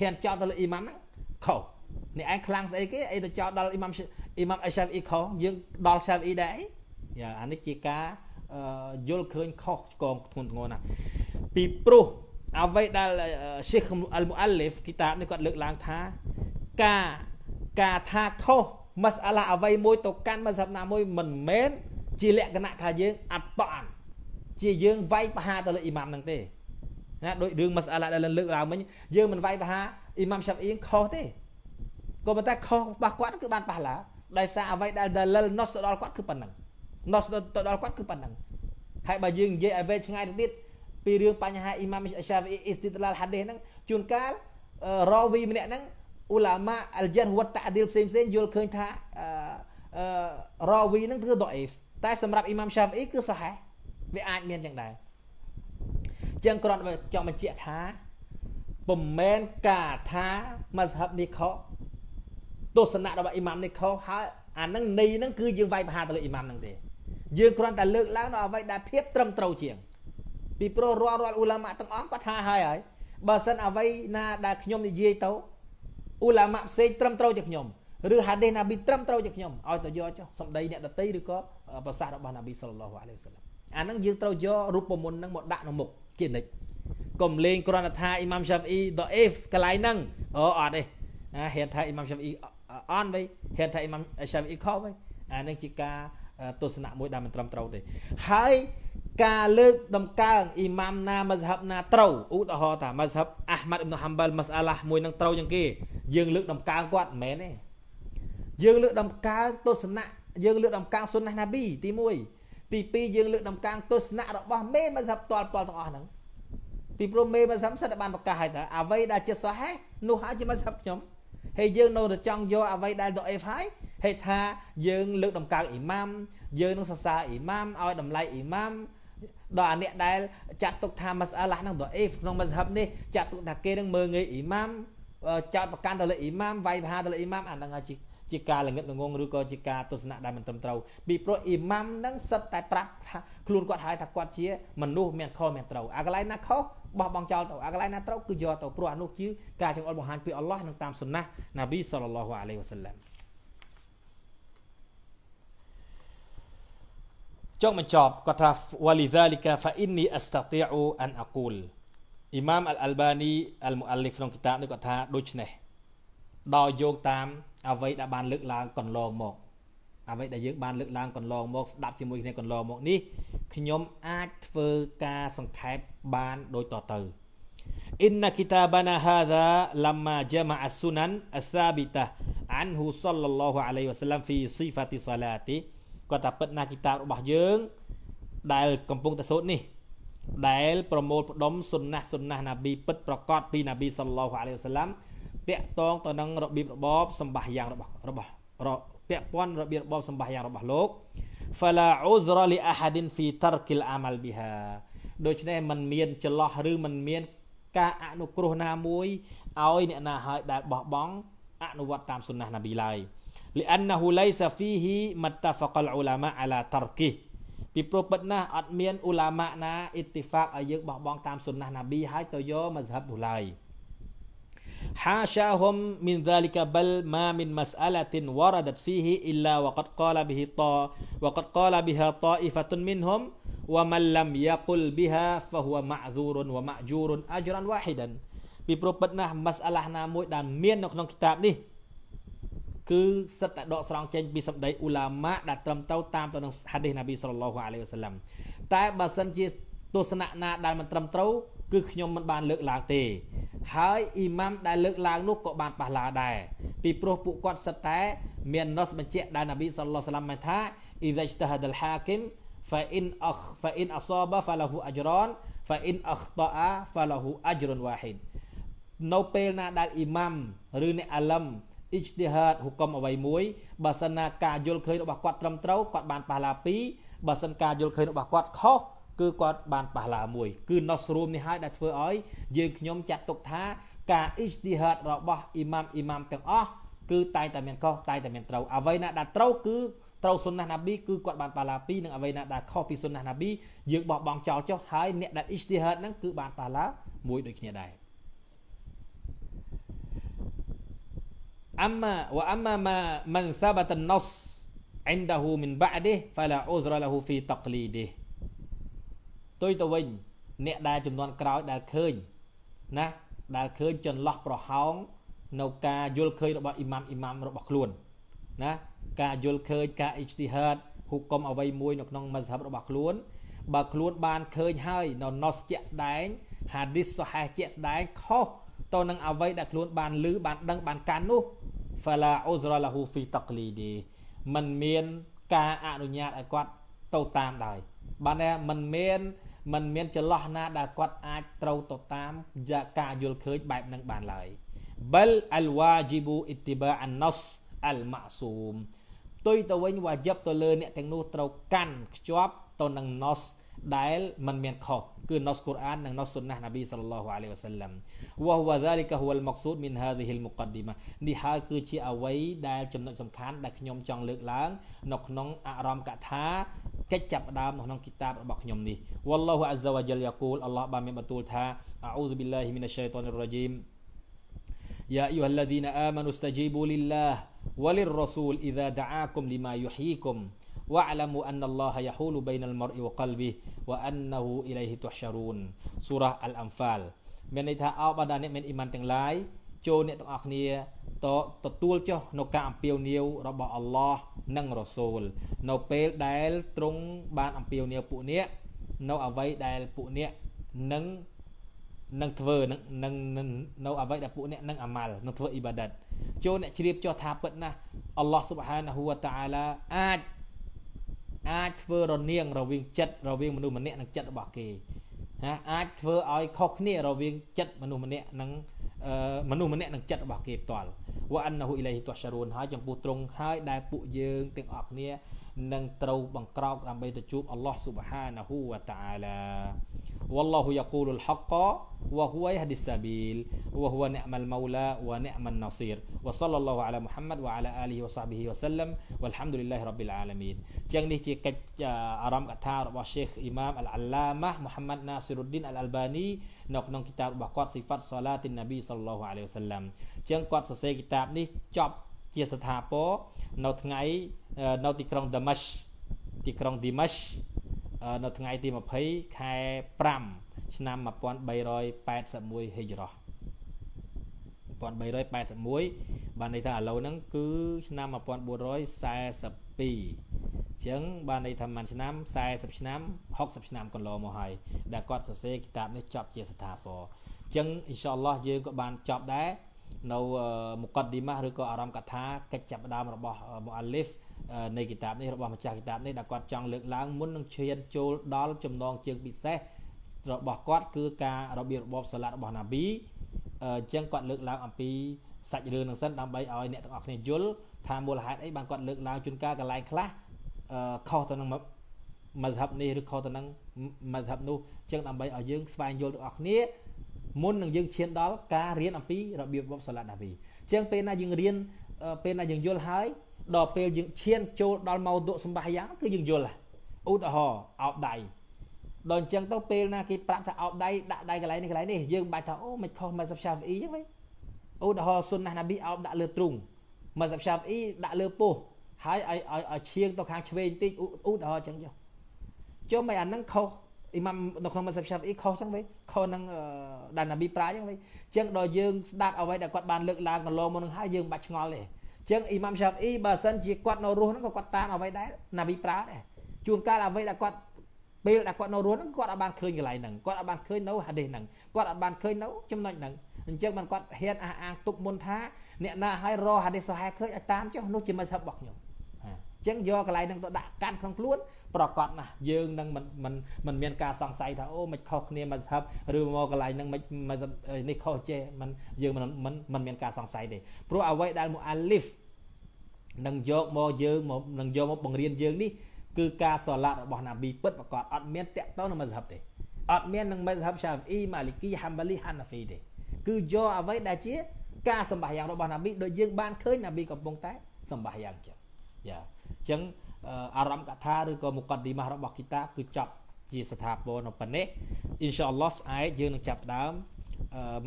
ហ៊ានចោទទៅលើ Imam ហ្នឹងខុសអ្នកឯងខ្លាំងស្អីគេអីទៅចោទដល់ Imam Imam Shafi'i ខុសយើងដល់ Shafi'i ដែរអីយ៉ាអានេះជាការយល់ឃើញខុសឆ្គងធ្ងន់ធ្ងរណាស់ពីព្រោះអ្វីដែល Sheikh Al-Muallif គីតាបនេះគាត់លើកឡើងថាការការថាខុសមសអាឡាអ្វីមួយទៅកាន់មសហាប់ណាមួយមិនមែនជាលក្ខណៈថាយើងអត់តានជាយើងវាយប្រហារទៅលើអ៊ីម៉ាមនឹងទេណាដោយរឿងមសអាឡាដែលលើកឡើងមិញយើងមិនវាយប្រហារអ៊ីម៉ាមឆាប់អៀងខុសទេក៏ប៉ុន្តែខុសរបស់គាត់គឺបានប៉ះឡាដោយសារអ្វីដែល dalil nos ទៅដល់គាត់គឺប៉ុណ្ណឹង nos ទៅដល់គាត់គឺប៉ុណ្ណឹងហើយបើយើងនិយាយឲ្យវែងឆ្ងាយទៅទៀតពីរឿងបញ្ហាអ៊ីម៉ាមអ៊ីសាវីអ៊ីស្ទីតឡាលហាឌីសហ្នឹងជួនកាលរ៉ូវីម្នាក់ហ្នឹងអ៊ូឡាម៉ាអលជារវត្តតាឌីលផ្សេងផ្សេងយល់ឃើញថាអឺរ៉ូវីហ្នឹងគឺដអ៊ីហ្វតែសម្រាប់អ៊ីម៉ាមសាវីគឺសាហេះវាអាចមានចឹងដែរចឹងគ្រាន់តែចង់បញ្ជាក់ថាពុំមែនការថាមស្ហិបនេះខុសទស្សនៈរបស់អ៊ីម៉ាមនេះខុសហើយអានឹងនៃនឹងគឺយើងវាយប្រហារទៅលើអ៊ីម៉ាមនឹងទេយើងគ្រាន់តែលើកឡើងនៅអ្វីដែលភាពត្រឹមត្រូវជាងពីព្រោះរាល់រាល់អ៊ូឡាម៉ាទាំងអស់គាត់ថាហើយហើយបើសិនអ្វីណាដែលខ្ញុំនិយាយ ទៅអ៊ូឡាម៉ាផ្សេងត្រឹមត្រូវជាខ្ញុំឬហាឌីសណាប៊ីត្រឹមត្រូវជាខ្ញុំឲ្យទៅយកចុះសម្ដីអ្នកដតីឬក៏ប្រសាសន៍របស់ណាប៊ីសល្លឡោះអាឡៃវសាឡាមអាហ្នឹងយើងត្រូវយករូបមន្តហ្នឹងមកដាក់នៅមុខជានិច្ចកុំលេងគ្រាន់តែថាអ៊ីម៉ាំសាហ្វអ៊ីដអេហ្វកន្លែងហ្នឹងអូអត់ទេណាហេតុថាអ៊ីម៉ាំសាហ្វអ៊ីអនវិញហេតុថាអ៊ីម៉ាំសាហ្វអ៊ីខុសវិញអាហ្នឹងជាការទស្សនៈមួយដែលមិនត្រឹមត្រូវទេហើយការលើកដំកើងអ៊ីម៉ាំណាមស្ហិបណាត្រូវឧទាហរណ៍ថាមស្ហិបអាហ្មាត់អ៊ីបនុហាំបាល់មស្អាឡាមួយនឹងត្រូវជាងគេយើងលើកដំកើងគាត់មិនមែនទេយើងលើកដំកើងទស្សនៈយើងលើកដំកើងសុនណះណាប៊ីទី1ទី2យើងលើកដំកើងទស្សនៈរបស់មេមស្ហិបតលតលទាំងអស់ហ្នឹងពីព្រោះមេមស្ហិបសិតបានប្រកាសហើយថាអ្វីដែលជាសោះហេនោះហើយជាមស្ហិបខ្ញុំហើយយើងនៅតែចង់យកអ្វីដែលដអេហ្វហើយហេថាយើងលើកដំកើងអ៊ីម៉ាំយើងនឹងសរសើរអ៊ីម៉ាំឲ្យតម្លៃអ៊ីម៉ាំដល់អាអ្នកដែល ចាត់ទុកថាម៉ាសាឡាហ្នឹងដល់អេក្នុងម៉ាសាហាប់នេះចាត់ទុកថាគេនឹងមើងងាយអ៊ីម៉ាមចោតប្រកាន់ទៅលើអ៊ីម៉ាមវាយប្រហារទៅលើអ៊ីម៉ាមអាហ្នឹងជាជាការល្ងឹតងងឬក៏ជាការទស្សនៈដែលមិនត្រឹមត្រូវពីព្រោះអ៊ីម៉ាមហ្នឹងសិតតែប្រាប់ថាខ្លួនគាត់ហើយថាគាត់ជាមនុស្សមានខុសមានត្រូវអាកន្លែងណាខុសបោះបង់ចោលទៅអាកន្លែងណាត្រូវគឺយកទៅព្រោះអានោះជាការចង្អុលបង្ហាញពីអល់ឡោះនិងតាមសុណាណាប៊ីសល្លឡោះអាឡៃវ៉ាសាឡាមចុងបញ្ចប់គាត់ថា walidhalika fa inni astati'u an aqul អ៊ីម៉ាមអល់អាល់បានីអល់មូអាលីក្នុងគីតាបនេះគាត់ថាដូចនេះដោយយកតាមអ្វីដែលបានលើកឡើងកន្លងមក អ្វីដែលយើងបានលើកឡើងកន្លងមក ស្ដាប់ជាមួយគ្នាកន្លងមកនេះខ្ញុំអាចធ្វើការសង្ខេបបានដូចតទៅ إن كتابنا هذا لما جمع السنن الثابتة عنه صلى الله عليه وسلم في صفة صلاته គាត់ថាពិតណាគីតារបស់យើងដែល កំពុងតែសូត្រនេះដែលប្រមូលផ្ដុំសុនណះសុនណះណាប៊ីពិតប្រកាសពីណាប៊ីសល្លោះអាឡៃវសាឡាំតាក់តងទៅនឹងរបៀបរបបសម្បាសយ៉ាងរបស់របស់ពាក់ព័ន្ធរបៀបរបបសម្បាសយ៉ាងរបស់លោក fala uzra li ahadin fi tarkil amal biha ដូច្នេះมันមានចន្លោះឬมันមាន ការអនុគ្រោះណាមួយឲ្យអ្នកណាហើយដែលបោះបង់អនុវត្តតាមសុនណះណាប៊ីឡើយ لأنه ليس فيه متفق العلماء على تركه ពីព្រោះពិតណាស់អត់មានឧឡាម៉ាណាអ៊ីតិហ្វាកឲ្យយើងបោះបង់តាមសុនណះណាប៊ីហើយទៅយកមកសហបនោះឡើយ حاشاهم من ذلك بل ما من مسألة وردت فيه إلا وقد قال به طا وقد قال بها طائفة منهم ومن لم يقل بها فهو معذور ومأجور أجرا واحدا ពីព្រោះពិតណាស់ مسألة نا مين ណាមួយដែលមាននៅក្នុងគិតាបនេះគឺសិតតែដកស្រង់ចេញពីសម្ដីអ៊ូឡាម៉ាដែលត្រឹមត្រូវតាមទៅនឹងហាឌីសណាប៊ីសល្លោះអាឡៃវ៉ាសាឡាំ តែបើសិនជា ទស្សនៈណាដែលមិនត្រឹមត្រូវគឺខ្ញុំមិនបានលើកឡើងទេ ហើយអ៊ីម៉ាំដែលលើកឡើងនោះក៏បានប៉ះឡាដែរពីព្រោះពួកគាត់សិតតែ មានណុសបញ្ជាក់ដែលណាប៊ីសល្លោះសាឡាំបានថាអ៊ីហ្សាជ្តាហាដលហាគីម فإن أخ فإن أصاب فله أجران فإن أخطأ فله أجر واحد នៅពេលណាដែលអ៊ីម៉ាំឬអ្នកអាលឹមអ៊ីចទីហាតហុកមអ្វីមួយបើសិនណាការយល់ឃើញរបស់គាត់ត្រឹមត្រូវគាត់បានប៉ះឡា2បើសិនការយល់ឃើញរបស់គាត់ខុសគឺគាត់បានប៉ះឡាមួយគឺនោះស្រួមនេះហើយដែលធ្វើឲ្យយើងខ្ញុំចាត់ទុកថា ការអ៊ីចទីហាតរបស់អ៊ីម៉ាមអ៊ីម៉ាមទាំងអស់គឺតែងតែមានកុសតែងតែមានត្រូវអ្វីណាដែលត្រូវគឺត្រូវសុនណាណាប៊ីគឺគាត់បានប៉ាឡាពីនិងអ្វីណាដែលខុសពីសុនណាណាប៊ីយើងបោះបង់ចោលចុះហើយអ្នកដែលអ៊ីស្ទីហាតហ្នឹងគឺបានប៉ាឡាមួយដូចគ្នាដែរ أما وأما ما من ثبت النص عنده من بعده فلا عذر له في تقليده ទុយទៅវិញ អ្នកដែលចំនួនក្រោយដែលឃើញណាដែលឃើញចន្លោះប្រហោងនៅការយល់ឃើញរបស់អ៊ីម៉ាំអ៊ីម៉ាំរបស់ខ្លួនណាការយល់ឃើញការអ៊ីចទីហាតហុកុំអ្វីមួយនៅក្នុងមស្ហាប់របស់ខ្លួនបើខ្លួនបានឃើញហើយនៅ nos ជាក់ស្ដែងហាឌីសសហះជាក់ស្ដែងខុសទៅនឹងអ្វីដែលខ្លួនបានឮបានដឹងបានកាន់នោះ fala uzra lahu fi taqlidi มันមានការអនុញ្ញាតឲ្យគាត់ទៅតាមដែរបានតែมันមានมันមានចន្លោះណា ដែលគាត់អាចត្រូវទៅតាមការយល់ឃើញបែបនឹងបានឡើយ bal al wajibu ittiba an nas al ma'sum ផ្ទុយទៅវិញវ៉ាយឹបទៅលើអ្នកទាំងនោះត្រូវកាន់ខ្ជាប់ទៅនឹង nos ដែលมันមានខុសគឺ nos Quran និង nos Sunnah Nabi sallallahu alaihi wasallam វ៉ាវ៉ា dhalika huwa al-maqsud min hadhihi al-muqaddimah នេះហើយគឺជាអ្វីដែលចំណុចសំខាន់ដែលខ្ញុំចង់លើកឡើងនៅក្នុងអរំកថាកិច្ចចាប់ផ្ដើមនៅក្នុងគីតាបរបស់ខ្ញុំនេះ wallahu azza wa jalla yaqul អល់ឡោះបានមានបន្ទូលថា a'udhu billahi minash shaitanir rajim يا أيها الذين آمنوا استجيبوا لله وللرسول إذا دعاكم لما يحييكم wa'lamu annallaha yahulu bainal mar'i wa qalbihi wa annahu ilayhi tuhsyarun សូរ៉ាអល់អំហ្វាលមានន័យថាអោបណ្ដាអ្នកមានអ៊ីម៉ានទាំងឡាយចូលអ្នកទាំងអស់គ្នាតទទួលចុះនៅការអំពាវនាវរបស់អល់ឡោះនិងរ៉ូសូលនៅពេលដែលទ្រង់បានអំពាវនាវពួកអ្នកនៅអ្វីដែលពួកអ្នកនឹងនឹងធ្វើនឹងនឹងនៅអ្វីដែលពួកអ្នកនឹងអាម៉ាល់នឹងធ្វើអ៊ីបាដិតចូលអ្នកជ្រាបចុះថាពិតណាស់អល់ឡោះស៊ុបហានហ៊ូវតាអាឡាអាចអាចធ្វើរនាងរវាងចិត្តរវាងមនុស្សម្នាក់និងចិត្តរបស់គេណាអាចធ្វើឲ្យខុសគ្នារវាង ចិត្តមនុស្សម្នាក់និងមនុស្សម្នាក់នឹងចិត្តរបស់គេផ្ទាល់វ៉ាអានហ៊ូអ៊ីឡៃទុះសរូនហើយចំពោះត្រង់ហើយដែលពួកយើងទាំងអស់គ្នានឹងត្រូវបង្ក្រោកដើម្បីទៅជួបអល់ឡោះស៊ុបហានហ៊ូវតាអាឡាវ៉ាឡោះយ៉ាកូលុលហក wa huwa yahdis sabil wa huwa ni'mal maula wa ni'man nasir wa sallallahu ala muhammad wa ala alihi wa sahbihi wa sallam walhamdulillahi rabbil alamin ceng ni cik aram kata rabah syekh imam al-allamah muhammad nasiruddin al-albani nak nong kitab rabah kuat sifat salatin nabi sallallahu alaihi wasallam ceng kuat selesai kitab ni cop ជាស្ថាពរនៅថ្ងៃនៅទីក្រុងដាម៉ាស់ទីក្រុងឌីម៉ាស់នៅថ្ងៃទី20ខែ5ឆ្នាំ1381ហិជ្រោះ1381បានន័យថាឥឡូវហ្នឹងគឺឆ្នាំ1442ចឹងបានន័យថាមួយឆ្នាំ40ឆ្នាំ60ឆ្នាំកន្លងមកហើយដែលគាត់សរសេរគីតាបនេះចប់ជាស្ថាពរចឹងអ៊ីនសាអល់ឡោះយើងក៏បានចប់ដែរនៅមកុដឌីម៉ាស់ឬក៏អារម្មណ៍កថាកិច្ចចាប់ផ្ដើមរបស់មូអាលីហ្វនៃគីតាបនេះរបស់ម្ចាស់គីតាបនេះដែលគាត់ចង់លើកឡើងមុននឹងឈានចូលដល់ចំណងជើងពិសេសរបស់គាត់គឺការរបៀបរបបសាឡាត់របស់ណាប៊ីអញ្ចឹងគាត់លើកឡើងអំពីសាច់រឿងនឹងសិនដើម្បីឲ្យអ្នកទាំងអស់គ្នាយល់ថាមូលហេតុអីបានគាត់លើកឡើងជួនកាលកន្លែងខ្លះខុសទៅនឹងមធ្យមនេះឬខុសទៅនឹងមធ្យមនោះអញ្ចឹងដើម្បីឲ្យយើងស្វែងយល់ទាំងអស់គ្នាមុននឹងយើងឈានដល់ការរៀនអំពីរបៀបរបបសាឡាត់ណាប៊ីអញ្ចឹងពេលណាយើងរៀនពេលណាយើងយល់ហើយដល់ពេលយើងឈានចូលដល់ម៉ោទុសម្បាសយ៉ាងគឺយើងយល់ឧទាហរណ៍អោបដៃដល់អញ្ចឹងទៅពេលណាគេប្រាប់ថាអោបដៃដាក់ដៃកន្លែងនេះកន្លែងនេះយើងបាច់ថាអូមិនខុសមិនសាប់ឆាហ្វអ៊ីចឹងវិញឧទាហរណ៍សុនណះណាប៊ីអោបដាក់លើទ្រូងមិនសាប់ឆាហ្វអ៊ីដាក់លើពោះហើយឲ្យឲ្យឲ្យឈៀងទៅខាងឆ្វេងតិចឧទាហរណ៍ចឹងចុះចុះមិនអាហ្នឹងខុសអ៊ីម៉ាំនៅក្នុងមិនសាប់ឆាហ្វអ៊ីខុសចឹងវិញខុសនឹងដានណាប៊ីប្រាចឹងវិញចឹងដល់យើងស្ដាប់អ្វីដែលគាត់បានលើកឡើងកន្លងមកនឹងហើយយើងបាច់ឆ្ងល់ទេចឹងអ៊ីម៉ាំសាហ្វអ៊ីបើសិនជាគាត់នៅរស់ហ្នឹងក៏គាត់តាមអ្វីដែរណាប៊ីប្រើដែរជួនកាលអ្វីដែលគាត់ពេលដែលគាត់នៅរស់ហ្នឹងគាត់អាចបានឃើញកន្លែងហ្នឹងគាត់អាចបានឃើញនៅហាឌីសហ្នឹងគាត់អាចបានឃើញនៅចំណុចហ្នឹងអញ្ចឹងមិនគាត់ហ៊ានអះអាងទុកមុនថាអ្នកណាឲ្យរហាឌីសសហែឃើញឲ្យតាមចុះនោះជាមិត្តរបស់ខ្ញុំអញ្ចឹងយកកន្លែងហ្នឹងទៅដាក់កាន់ក្នុងខ្លួនប្រកាសណាស់យើងនឹងមិនមិនមិនមាន ការសង្ស័យថាអូមិនខុសគ្នាមិនស្ហឹបឬមកកន្លែងនឹងមិននេះខុសចេះមិនយើងមិនមិនមានការសង្ស័យទេព្រោះអ្វីដែលមូអាលីហ្វនឹងយកមកយើងមកនឹងយកមកបង្រៀនយើងនេះគឺការសឡាត់របស់ណាប៊ីពិតប្រកបអត់មានតកតនឹងមិនស្ហឹបទេអត់មាននឹងមិនស្ហឹបឆាអ៊ីម៉ាលីគីហាំបាលីហានាហ្វីទេគឺយកអ្វីដែលជា ការសម្បាយ៉ាងរបស់ណាប៊ីដូចយើង បានឃើញណាប៊ីកំពុងតែសម្បាយ៉ាងចឹងយ៉ាអញ្ចឹងអារម្មណ៍កថាឬក៏មុកតឌីម៉ាស់របស់គីតាគឺចប់ជាស្ថាពរនៅប៉ុណ្ណេះអ៊ីនសាអល់ឡោះស្អែកយើងនឹងចាប់ដើម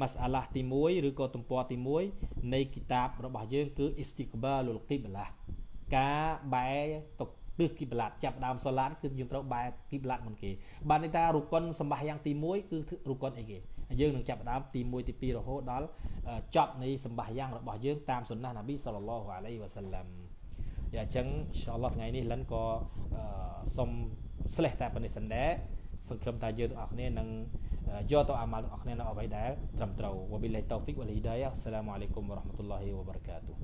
ម៉ាសអាឡាទី1ឬក៏ទំព័រទី1នៃគីតាបរបស់យើងគឺ Istiqbalul Qiblah ការបែរទៅទិសគីប្លាតចាប់ដើមសូឡាតគឺយើងត្រូវបែរគីប្លាតមុនគេបានន័យថារុកុនសម្បាសយ៉ាងទី1គឺរុកុនអីគេយើងនឹងចាប់ដើមទី1ទី2រហូតដល់ចប់នៃសម្បាសយ៉ាងរបស់យើងតាមសុណាណាប៊ីសល្លឡោះអាឡៃវ៉ាសាឡាំយ៉ាអញ្ចឹង inshallah ថ្ងៃនេះលិនក៏សូមស្លេះតែប៉ុណ្្នេះសិនដែរសង្ឃឹមថាយើងទាំងអស់គ្នានឹងយកទៅអាម៉ាល់ទាំងអស់គ្នានៅអ្វីដែលត្រឹមត្រូវវបិលៃតូហ្វិកវលហ៊ីដាយ៉ាអ៊ីស្សាឡាមអាឡៃគុំវរ៉ាហ្មាតុលឡាហ៊ីវបារកាតូ